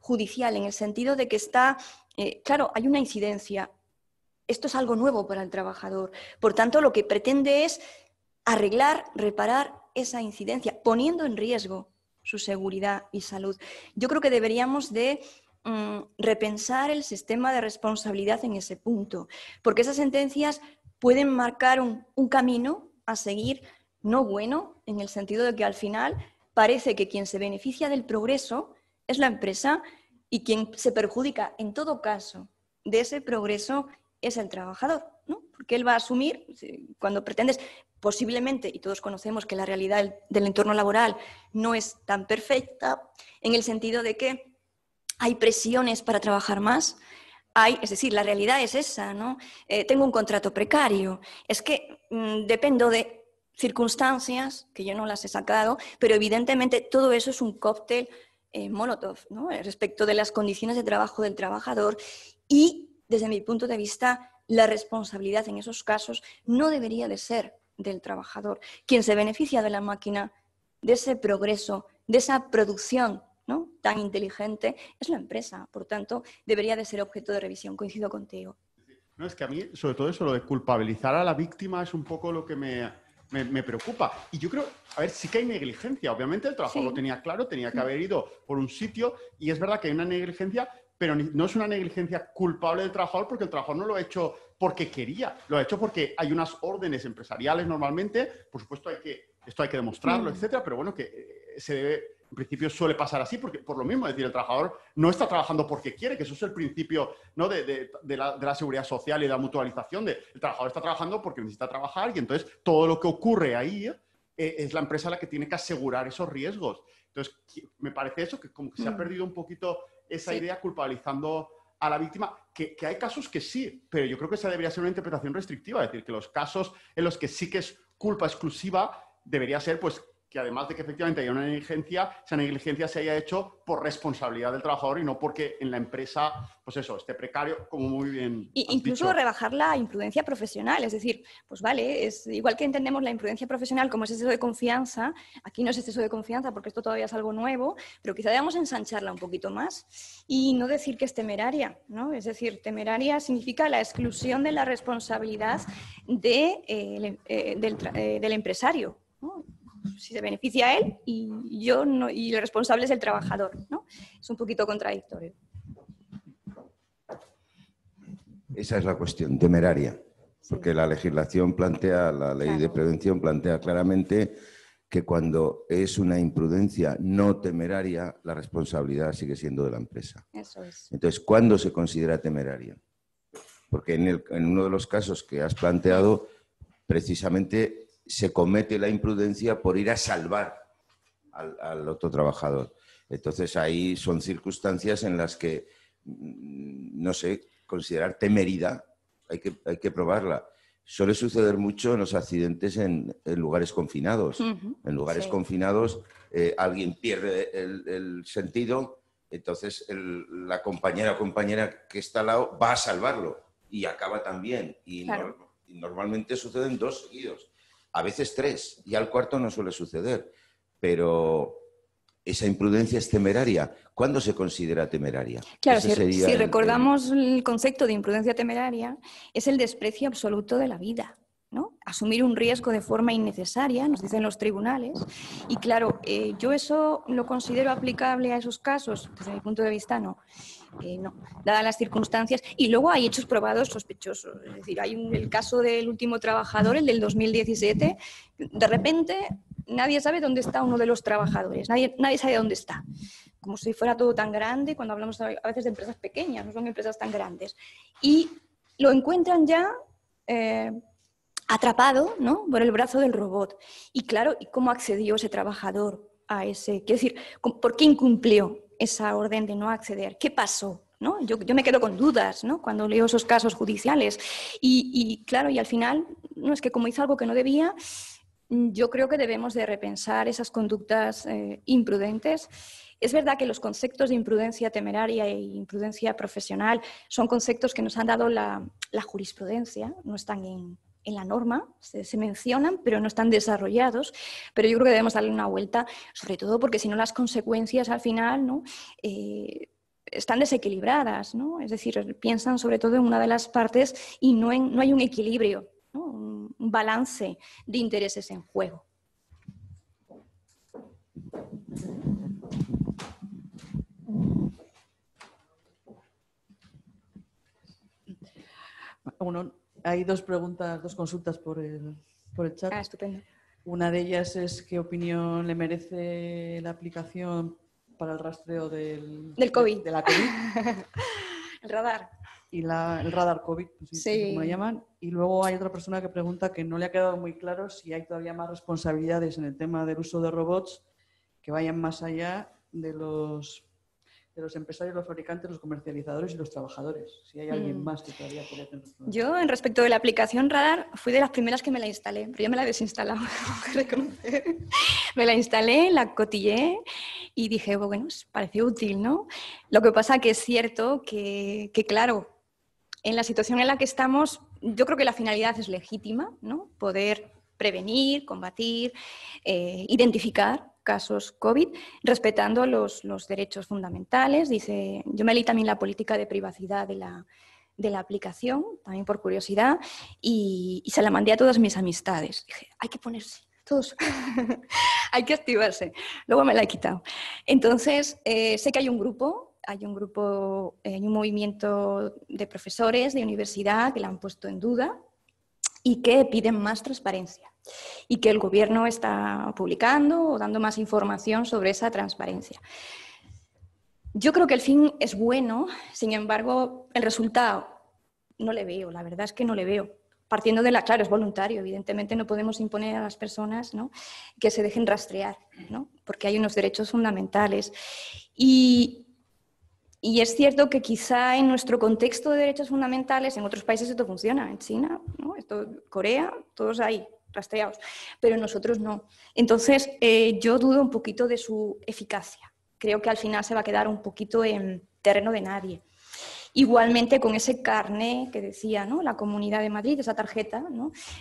Speaker 2: judicial, en el sentido de que está, claro, hay una incidencia. Esto es algo nuevo para el trabajador. Por tanto, lo que pretende es arreglar, reparar esa incidencia, poniendo en riesgo su seguridad y salud. Yo creo que deberíamos de mm, repensar el sistema de responsabilidad en ese punto, porque esas sentencias pueden marcar un, un camino a seguir no bueno, en el sentido de que al final parece que quien se beneficia del progreso es la empresa y quien se perjudica en todo caso de ese progreso es el trabajador, ¿no? Porque él va a asumir, cuando pretendes posiblemente, y todos conocemos que la realidad del entorno laboral no es tan perfecta, en el sentido de que hay presiones para trabajar más, hay, es decir, la realidad es esa, ¿no? Eh, tengo un contrato precario, es que mm, dependo de circunstancias que yo no las he sacado, pero evidentemente todo eso es un cóctel eh, Molotov, Respecto de las condiciones de trabajo del trabajador y, desde mi punto de vista, la responsabilidad en esos casos no debería de ser del trabajador. Quien se beneficia de la máquina, de ese progreso, de esa producción ¿no? tan inteligente, es la empresa. Por tanto, debería de ser objeto de revisión. Coincido contigo.
Speaker 3: No, es que a mí, sobre todo eso, lo de culpabilizar a la víctima es un poco lo que me, preocupa. Y yo creo, a ver, sí que hay negligencia. Obviamente el trabajo lo tenía claro, tenía que haber ido por un sitio y es verdad que hay una negligencia, pero no es una negligencia culpable del trabajador porque el trabajador no lo ha hecho porque quería, lo ha hecho porque hay unas órdenes empresariales normalmente, por supuesto hay que, esto hay que demostrarlo, etcétera, pero bueno, que eh, se debe, en principio suele pasar así, porque por lo mismo, es decir, el trabajador no está trabajando porque quiere, que eso es el principio ¿no? de, la, seguridad social y de la mutualización, de, el trabajador está trabajando porque necesita trabajar y entonces todo lo que ocurre ahí eh, es la empresa la que tiene que asegurar esos riesgos. Entonces, me parece eso, que como que se ha mm. perdido un poquito esa idea culpabilizando a la víctima, que, que, hay casos que sí, pero yo creo que esa debería ser una interpretación restrictiva, es decir, que los casos en los que sí que es culpa exclusiva debería ser pues que además de que efectivamente haya una negligencia, esa negligencia se haya hecho por responsabilidad del trabajador y no porque en la empresa, pues eso, esté precario, como muy bien. Y, incluso
Speaker 2: rebajar la imprudencia profesional, es decir, pues vale, es igual que entendemos la imprudencia profesional como es exceso de confianza, aquí no es exceso de confianza porque esto todavía es algo nuevo, pero quizá debamos ensancharla un poquito más y no decir que es temeraria, ¿no? Es decir, temeraria significa la exclusión de la responsabilidad eh, eh, del, eh, del empresario si se beneficia a él y yo no, y el responsable es el trabajador, ¿no? Es un poquito contradictorio.
Speaker 4: Esa es la cuestión, temeraria, porque la legislación plantea, la ley de prevención plantea claramente que cuando es una imprudencia no temeraria, la responsabilidad sigue siendo de la empresa. Eso es. Entonces, ¿cuándo se considera temeraria? Porque en, en uno de los casos que has planteado, precisamente se comete la imprudencia por ir a salvar al, otro trabajador. Entonces ahí son circunstancias en las que, mm, no sé, considerar temeridad hay que, hay que probarla. Suele suceder mucho en los accidentes en, lugares confinados. En lugares confinados eh, alguien pierde el, sentido, entonces la compañera o compañera que está al lado va a salvarlo y acaba también. Y, y normalmente suceden dos seguidos a veces tres, y al cuarto no suele suceder. Pero esa imprudencia es temeraria. ¿Cuándo se considera temeraria? Claro, si, recordamos
Speaker 2: el... concepto de imprudencia temeraria, es el desprecio absoluto de la vida. ¿no? Asumir un riesgo de forma innecesaria, nos dicen los tribunales. Y claro, eh, yo eso lo considero aplicable a esos casos, desde mi punto de vista no. Eh, no, dadas las circunstancias. Y luego hay hechos probados sospechosos. Es decir, hay el caso del último trabajador, el del 2017. De repente nadie sabe dónde está uno de los trabajadores, nadie, sabe dónde está. Como si fuera todo tan grande, cuando hablamos a veces de empresas pequeñas, no son empresas tan grandes. Y lo encuentran ya. Eh, atrapado ¿no? por el brazo del robot. Y claro, ¿y cómo accedió ese trabajador a ese? decir, ¿por qué incumplió esa orden de no acceder. ¿Qué pasó? ¿No? Yo, yo, me quedo con dudas ¿no? cuando leo esos casos judiciales. Y, y, claro, y al final, no es que como hizo algo que no debía, yo creo que debemos de repensar esas conductas eh, imprudentes. Es verdad que los conceptos de imprudencia temeraria e imprudencia profesional son conceptos que nos han dado la, la jurisprudencia, no están en, en la norma, se, mencionan, pero no están desarrollados. Pero yo creo que debemos darle una vuelta, sobre todo porque si no las consecuencias al final ¿no? Eh, están desequilibradas, ¿no? es decir, piensan sobre todo en una de las partes y no, no hay un equilibrio, un balance de intereses en juego. Uno hay dos preguntas, dos consultas por el, por el chat. Ah, estupendo. Una de ellas es qué opinión le merece la aplicación para el rastreo del, del COVID. De, el radar. Y la, el radar COVID, pues como lo llaman. Y luego hay otra persona que pregunta que no le ha quedado muy claro si hay todavía más
Speaker 1: responsabilidades en el tema del uso de robots que vayan más allá de los de los empresarios, los fabricantes, los comercializadores y los trabajadores. Si hay alguien mm. más que todavía puede tener.
Speaker 2: Yo, en respecto de la aplicación Radar, fui de las primeras que me la instalé, pero ya me la desinstalado, me la instalé, la cotillé y dije, oh, bueno, parece útil, ¿no? Lo que pasa que es cierto que, claro, en la situación en la que estamos, yo creo que la finalidad es legítima, ¿no? Poder prevenir, combatir, eh, identificar casos COVID, respetando los, derechos fundamentales. Dice, yo me leí también la política de privacidad de la, de la aplicación, también por curiosidad, y, se la mandé a todas mis amistades. Dije, hay que ponerse, todos, hay que activarse. Luego me la he quitado. Entonces, eh, sé que hay un grupo, hay un grupo, eh, hay un movimiento de profesores de universidad que la han puesto en duda y que piden más transparencia y que el gobierno está publicando o dando más información sobre esa transparencia. Yo creo que el fin es bueno, sin embargo, el resultado no le veo, la verdad es que no le veo. Partiendo de la, claro, es voluntario, evidentemente no podemos imponer a las personas ¿no? que se dejen rastrear, ¿no? porque hay unos derechos fundamentales. Y, y es cierto que quizá en nuestro contexto de derechos fundamentales, en otros países esto funciona, en China, ¿no? esto, Corea, todos ahí, rastreados, pero nosotros no. Entonces, eh, yo dudo un poquito de su eficacia. Creo que al final se va a quedar un poquito en terreno de nadie. Igualmente con ese carné que decía ¿no? la Comunidad de Madrid, esa tarjeta,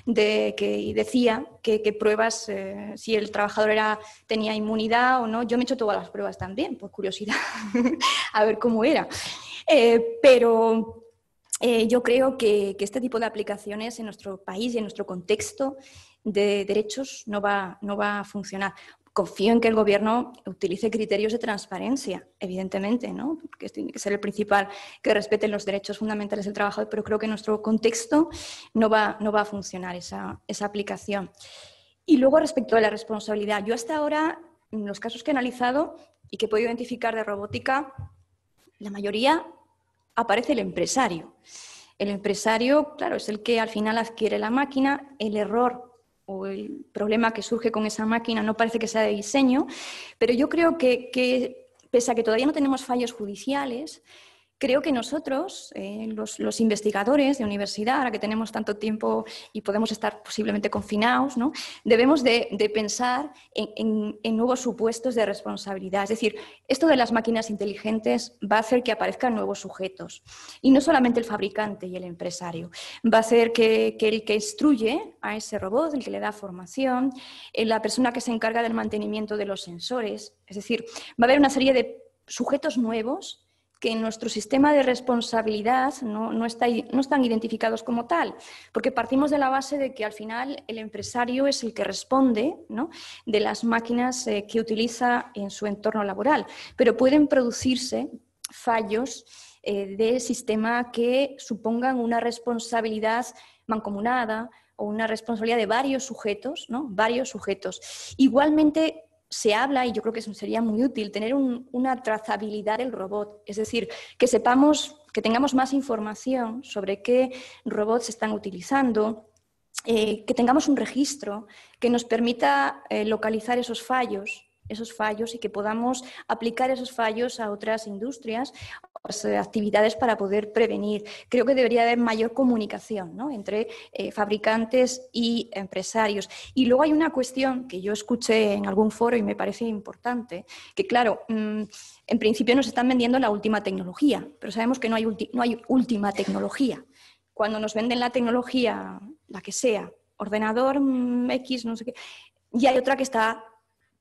Speaker 2: de, que decía que, pruebas eh, si el trabajador era, tenía inmunidad o no. Yo me he hecho todas las pruebas también, por curiosidad, a ver cómo era. Eh, pero eh, yo creo que, este tipo de aplicaciones en nuestro país y en nuestro contexto de derechos no va, no va a funcionar. Confío en que el Gobierno utilice criterios de transparencia, evidentemente, ¿no? porque tiene que ser el principal que respeten los derechos fundamentales del trabajador, pero creo que en nuestro contexto no va, no va a funcionar esa, esa aplicación. Y luego respecto a la responsabilidad, yo hasta ahora, en los casos que he analizado y que he podido identificar de robótica, la mayoría aparece el empresario. El empresario, claro, es el que al final adquiere la máquina, el error o el problema que surge con esa máquina no parece que sea de diseño, pero yo creo que, que pese a que todavía no tenemos fallos judiciales, Creo que nosotros, eh, los, investigadores de universidad, ahora que tenemos tanto tiempo y podemos estar posiblemente confinados, debemos de, pensar en, nuevos supuestos de responsabilidad. Es decir, esto de las máquinas inteligentes va a hacer que aparezcan nuevos sujetos. Y no solamente el fabricante y el empresario. Va a hacer que, el que instruye a ese robot, el que le da formación, eh, la persona que se encarga del mantenimiento de los sensores. Es decir, va a haber una serie de sujetos nuevos que en nuestro sistema de responsabilidad no, están identificados como tal, porque partimos de la base de que al final el empresario es el que responde de las máquinas eh, que utiliza en su entorno laboral, pero pueden producirse fallos eh, del de sistema que supongan una responsabilidad mancomunada, o una responsabilidad de varios sujetos, ¿no? Varios sujetos. Igualmente se habla, y yo creo que sería muy útil, tener una trazabilidad del robot, es decir, que sepamos, que tengamos más información sobre qué robots están utilizando, eh, que tengamos un registro que nos permita eh, localizar esos fallos esos fallos y que podamos aplicar esos fallos a otras industrias, o pues, eh, actividades para poder prevenir. Creo que debería haber mayor comunicación entre eh, fabricantes y empresarios. Y luego hay una cuestión que yo escuché en algún foro y me parece importante, que claro, mm, en principio nos están vendiendo la última tecnología, pero sabemos que no hay, no hay última tecnología. Cuando nos venden la tecnología, la que sea, ordenador mm, X, no sé qué, y hay otra que está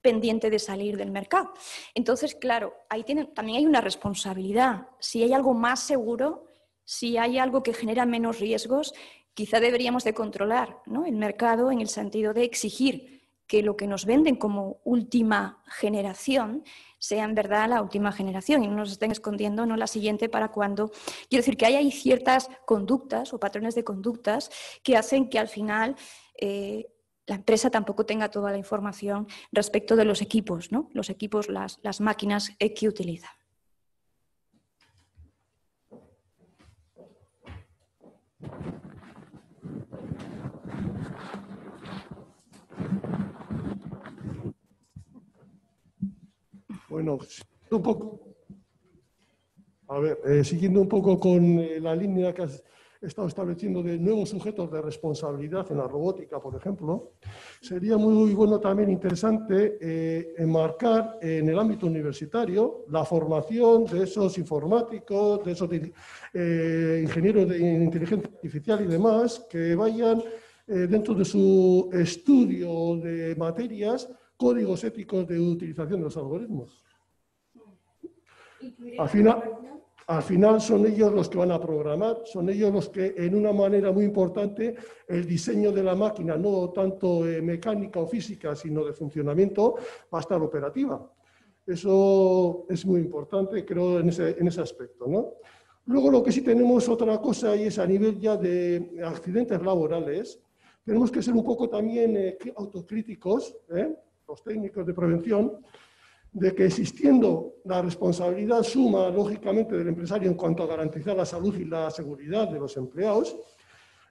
Speaker 2: pendiente de salir del mercado. Entonces, claro, ahí también hay una responsabilidad. Si hay algo más seguro, si hay algo que genera menos riesgos, quizá deberíamos de controlar ¿no? el mercado en el sentido de exigir que lo que nos venden como última generación sea en verdad la última generación y no nos estén escondiendo no la siguiente para cuando. Quiero decir que hay, hay ciertas conductas o patrones de conductas que hacen que al final eh, la empresa tampoco tenga toda la información respecto de los equipos, ¿no? los equipos, las, máquinas eh, que utiliza.
Speaker 5: Bueno, un poco. A ver, eh, siguiendo un poco con eh, la línea que has estado estableciendo de nuevos sujetos de responsabilidad en la robótica, por ejemplo, sería muy bueno también interesante eh, enmarcar en el ámbito universitario la formación de esos informáticos, de esos eh, ingenieros de inteligencia artificial y demás, que vayan eh, dentro de su estudio de materias códigos éticos de utilización de los algoritmos. Al final, al final son ellos los que van a programar, son ellos los que en una manera muy importante el diseño de la máquina, no tanto eh, mecánica o física, sino de funcionamiento, va a estar operativa. Eso es muy importante, creo, en ese, en ese aspecto. ¿no? Luego lo que sí tenemos otra cosa y es a nivel ya de accidentes laborales, tenemos que ser un poco también eh, autocríticos, ¿eh? los técnicos de prevención, de que existiendo la responsabilidad suma, lógicamente, del empresario en cuanto a garantizar la salud y la seguridad de los empleados,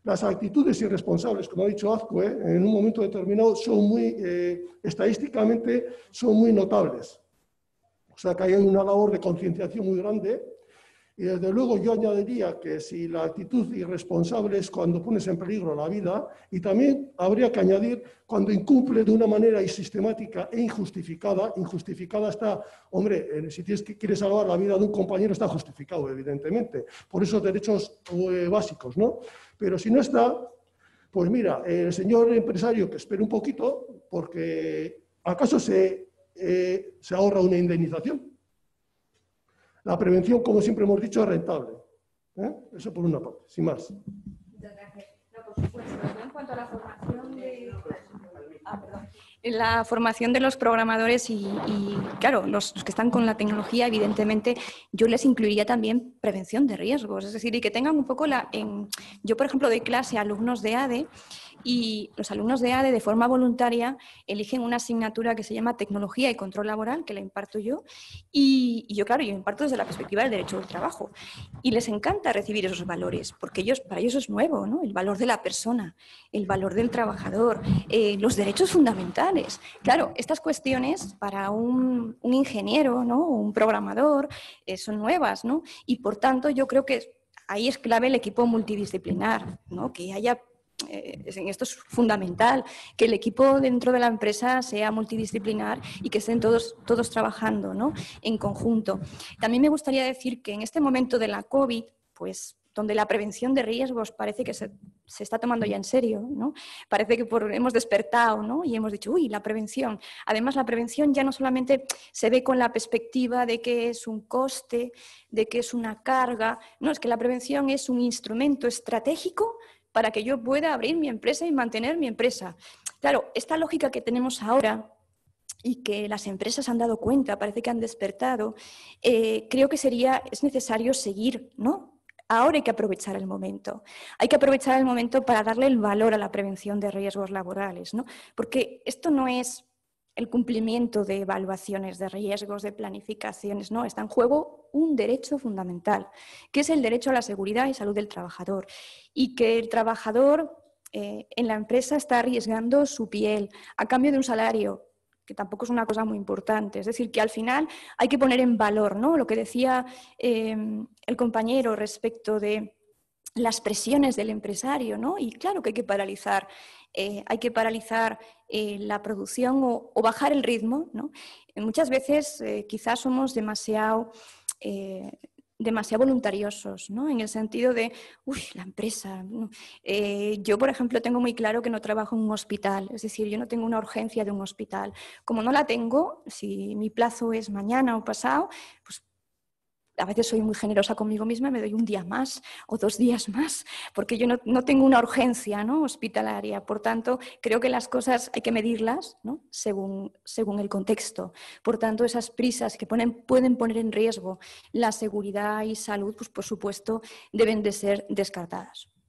Speaker 5: las actitudes irresponsables, como ha dicho Azcue, eh, en un momento determinado son muy, eh, estadísticamente, son muy notables. O sea que hay una labor de concienciación muy grande y desde luego yo añadiría que si la actitud irresponsable es cuando pones en peligro la vida, y también habría que añadir cuando incumple de una manera sistemática e injustificada, injustificada está, hombre, eh, si tienes que, quieres salvar la vida de un compañero está justificado, evidentemente, por esos derechos eh, básicos, ¿no? Pero si no está, pues mira, el señor empresario que espere un poquito, porque ¿acaso se, eh, se ahorra una indemnización? La prevención, como siempre hemos dicho, es
Speaker 2: rentable. ¿eh? Eso por una parte, sin más. No, por supuesto. En cuanto a la formación de... Ah, los programadores y, claro, los, que están con la tecnología, evidentemente, yo les incluiría también prevención de riesgos, es decir, y que tengan un poco la... yo, por ejemplo, doy clase a alumnos de ADE y los alumnos de ADE de forma voluntaria eligen una asignatura que se llama Tecnología y Control Laboral, que la imparto yo, y, yo, claro, yo imparto desde la perspectiva del derecho del trabajo. Y les encanta recibir esos valores, porque ellos, para ellos es nuevo, ¿no? El valor de la persona, el valor del trabajador, eh, los derechos fundamentales. Claro, estas cuestiones para un, ingeniero, ¿no? Un programador, eh, son nuevas, ¿no? Y por tanto, yo creo que ahí es clave el equipo multidisciplinar, ¿no? que haya eh, en esto es fundamental, que el equipo dentro de la empresa sea multidisciplinar y que estén todos, trabajando en conjunto. También me gustaría decir que en este momento de la COVID, pues donde la prevención de riesgos parece que se, está tomando ya en serio, ¿no? Parece que hemos despertado, Y hemos dicho, uy, la prevención. Además, la prevención ya no solamente se ve con la perspectiva de que es un coste, de que es una carga, no, es que la prevención es un instrumento estratégico para que yo pueda abrir mi empresa y mantener mi empresa. Claro, esta lógica que tenemos ahora y que las empresas han dado cuenta, parece que han despertado, eh, creo que sería, es necesario seguir, ¿no? Ahora hay que aprovechar el momento. Hay que aprovechar el momento para darle el valor a la prevención de riesgos laborales, ¿no? Porque esto no es el cumplimiento de evaluaciones de riesgos, de planificaciones. No, está en juego un derecho fundamental, que es el derecho a la seguridad y salud del trabajador. Y que el trabajador eh, en la empresa está arriesgando su piel a cambio de un salario, que tampoco es una cosa muy importante. Es decir, que al final hay que poner en valor ¿no? lo que decía eh, el compañero respecto de las presiones del empresario, ¿no? Y claro que hay que paralizar, eh, hay que paralizar eh, la producción o, bajar el ritmo, ¿no? Eh, muchas veces quizás somos demasiado, demasiado voluntariosos, ¿no? En el sentido de, uy, la empresa. Mm, yo, por ejemplo, tengo muy claro que no trabajo en un hospital, es decir, yo no tengo una urgencia de un hospital. Como no la tengo, si mi plazo es mañana o pasado, pues a veces soy muy generosa conmigo misma, me doy un día más o dos días más, porque yo no, tengo una urgencia ¿no? hospitalaria. Por tanto, creo que las cosas hay que medirlas según, según el contexto. Por tanto, esas prisas que ponen, pueden poner en riesgo la seguridad y salud, pues por supuesto, deben de ser descartadas.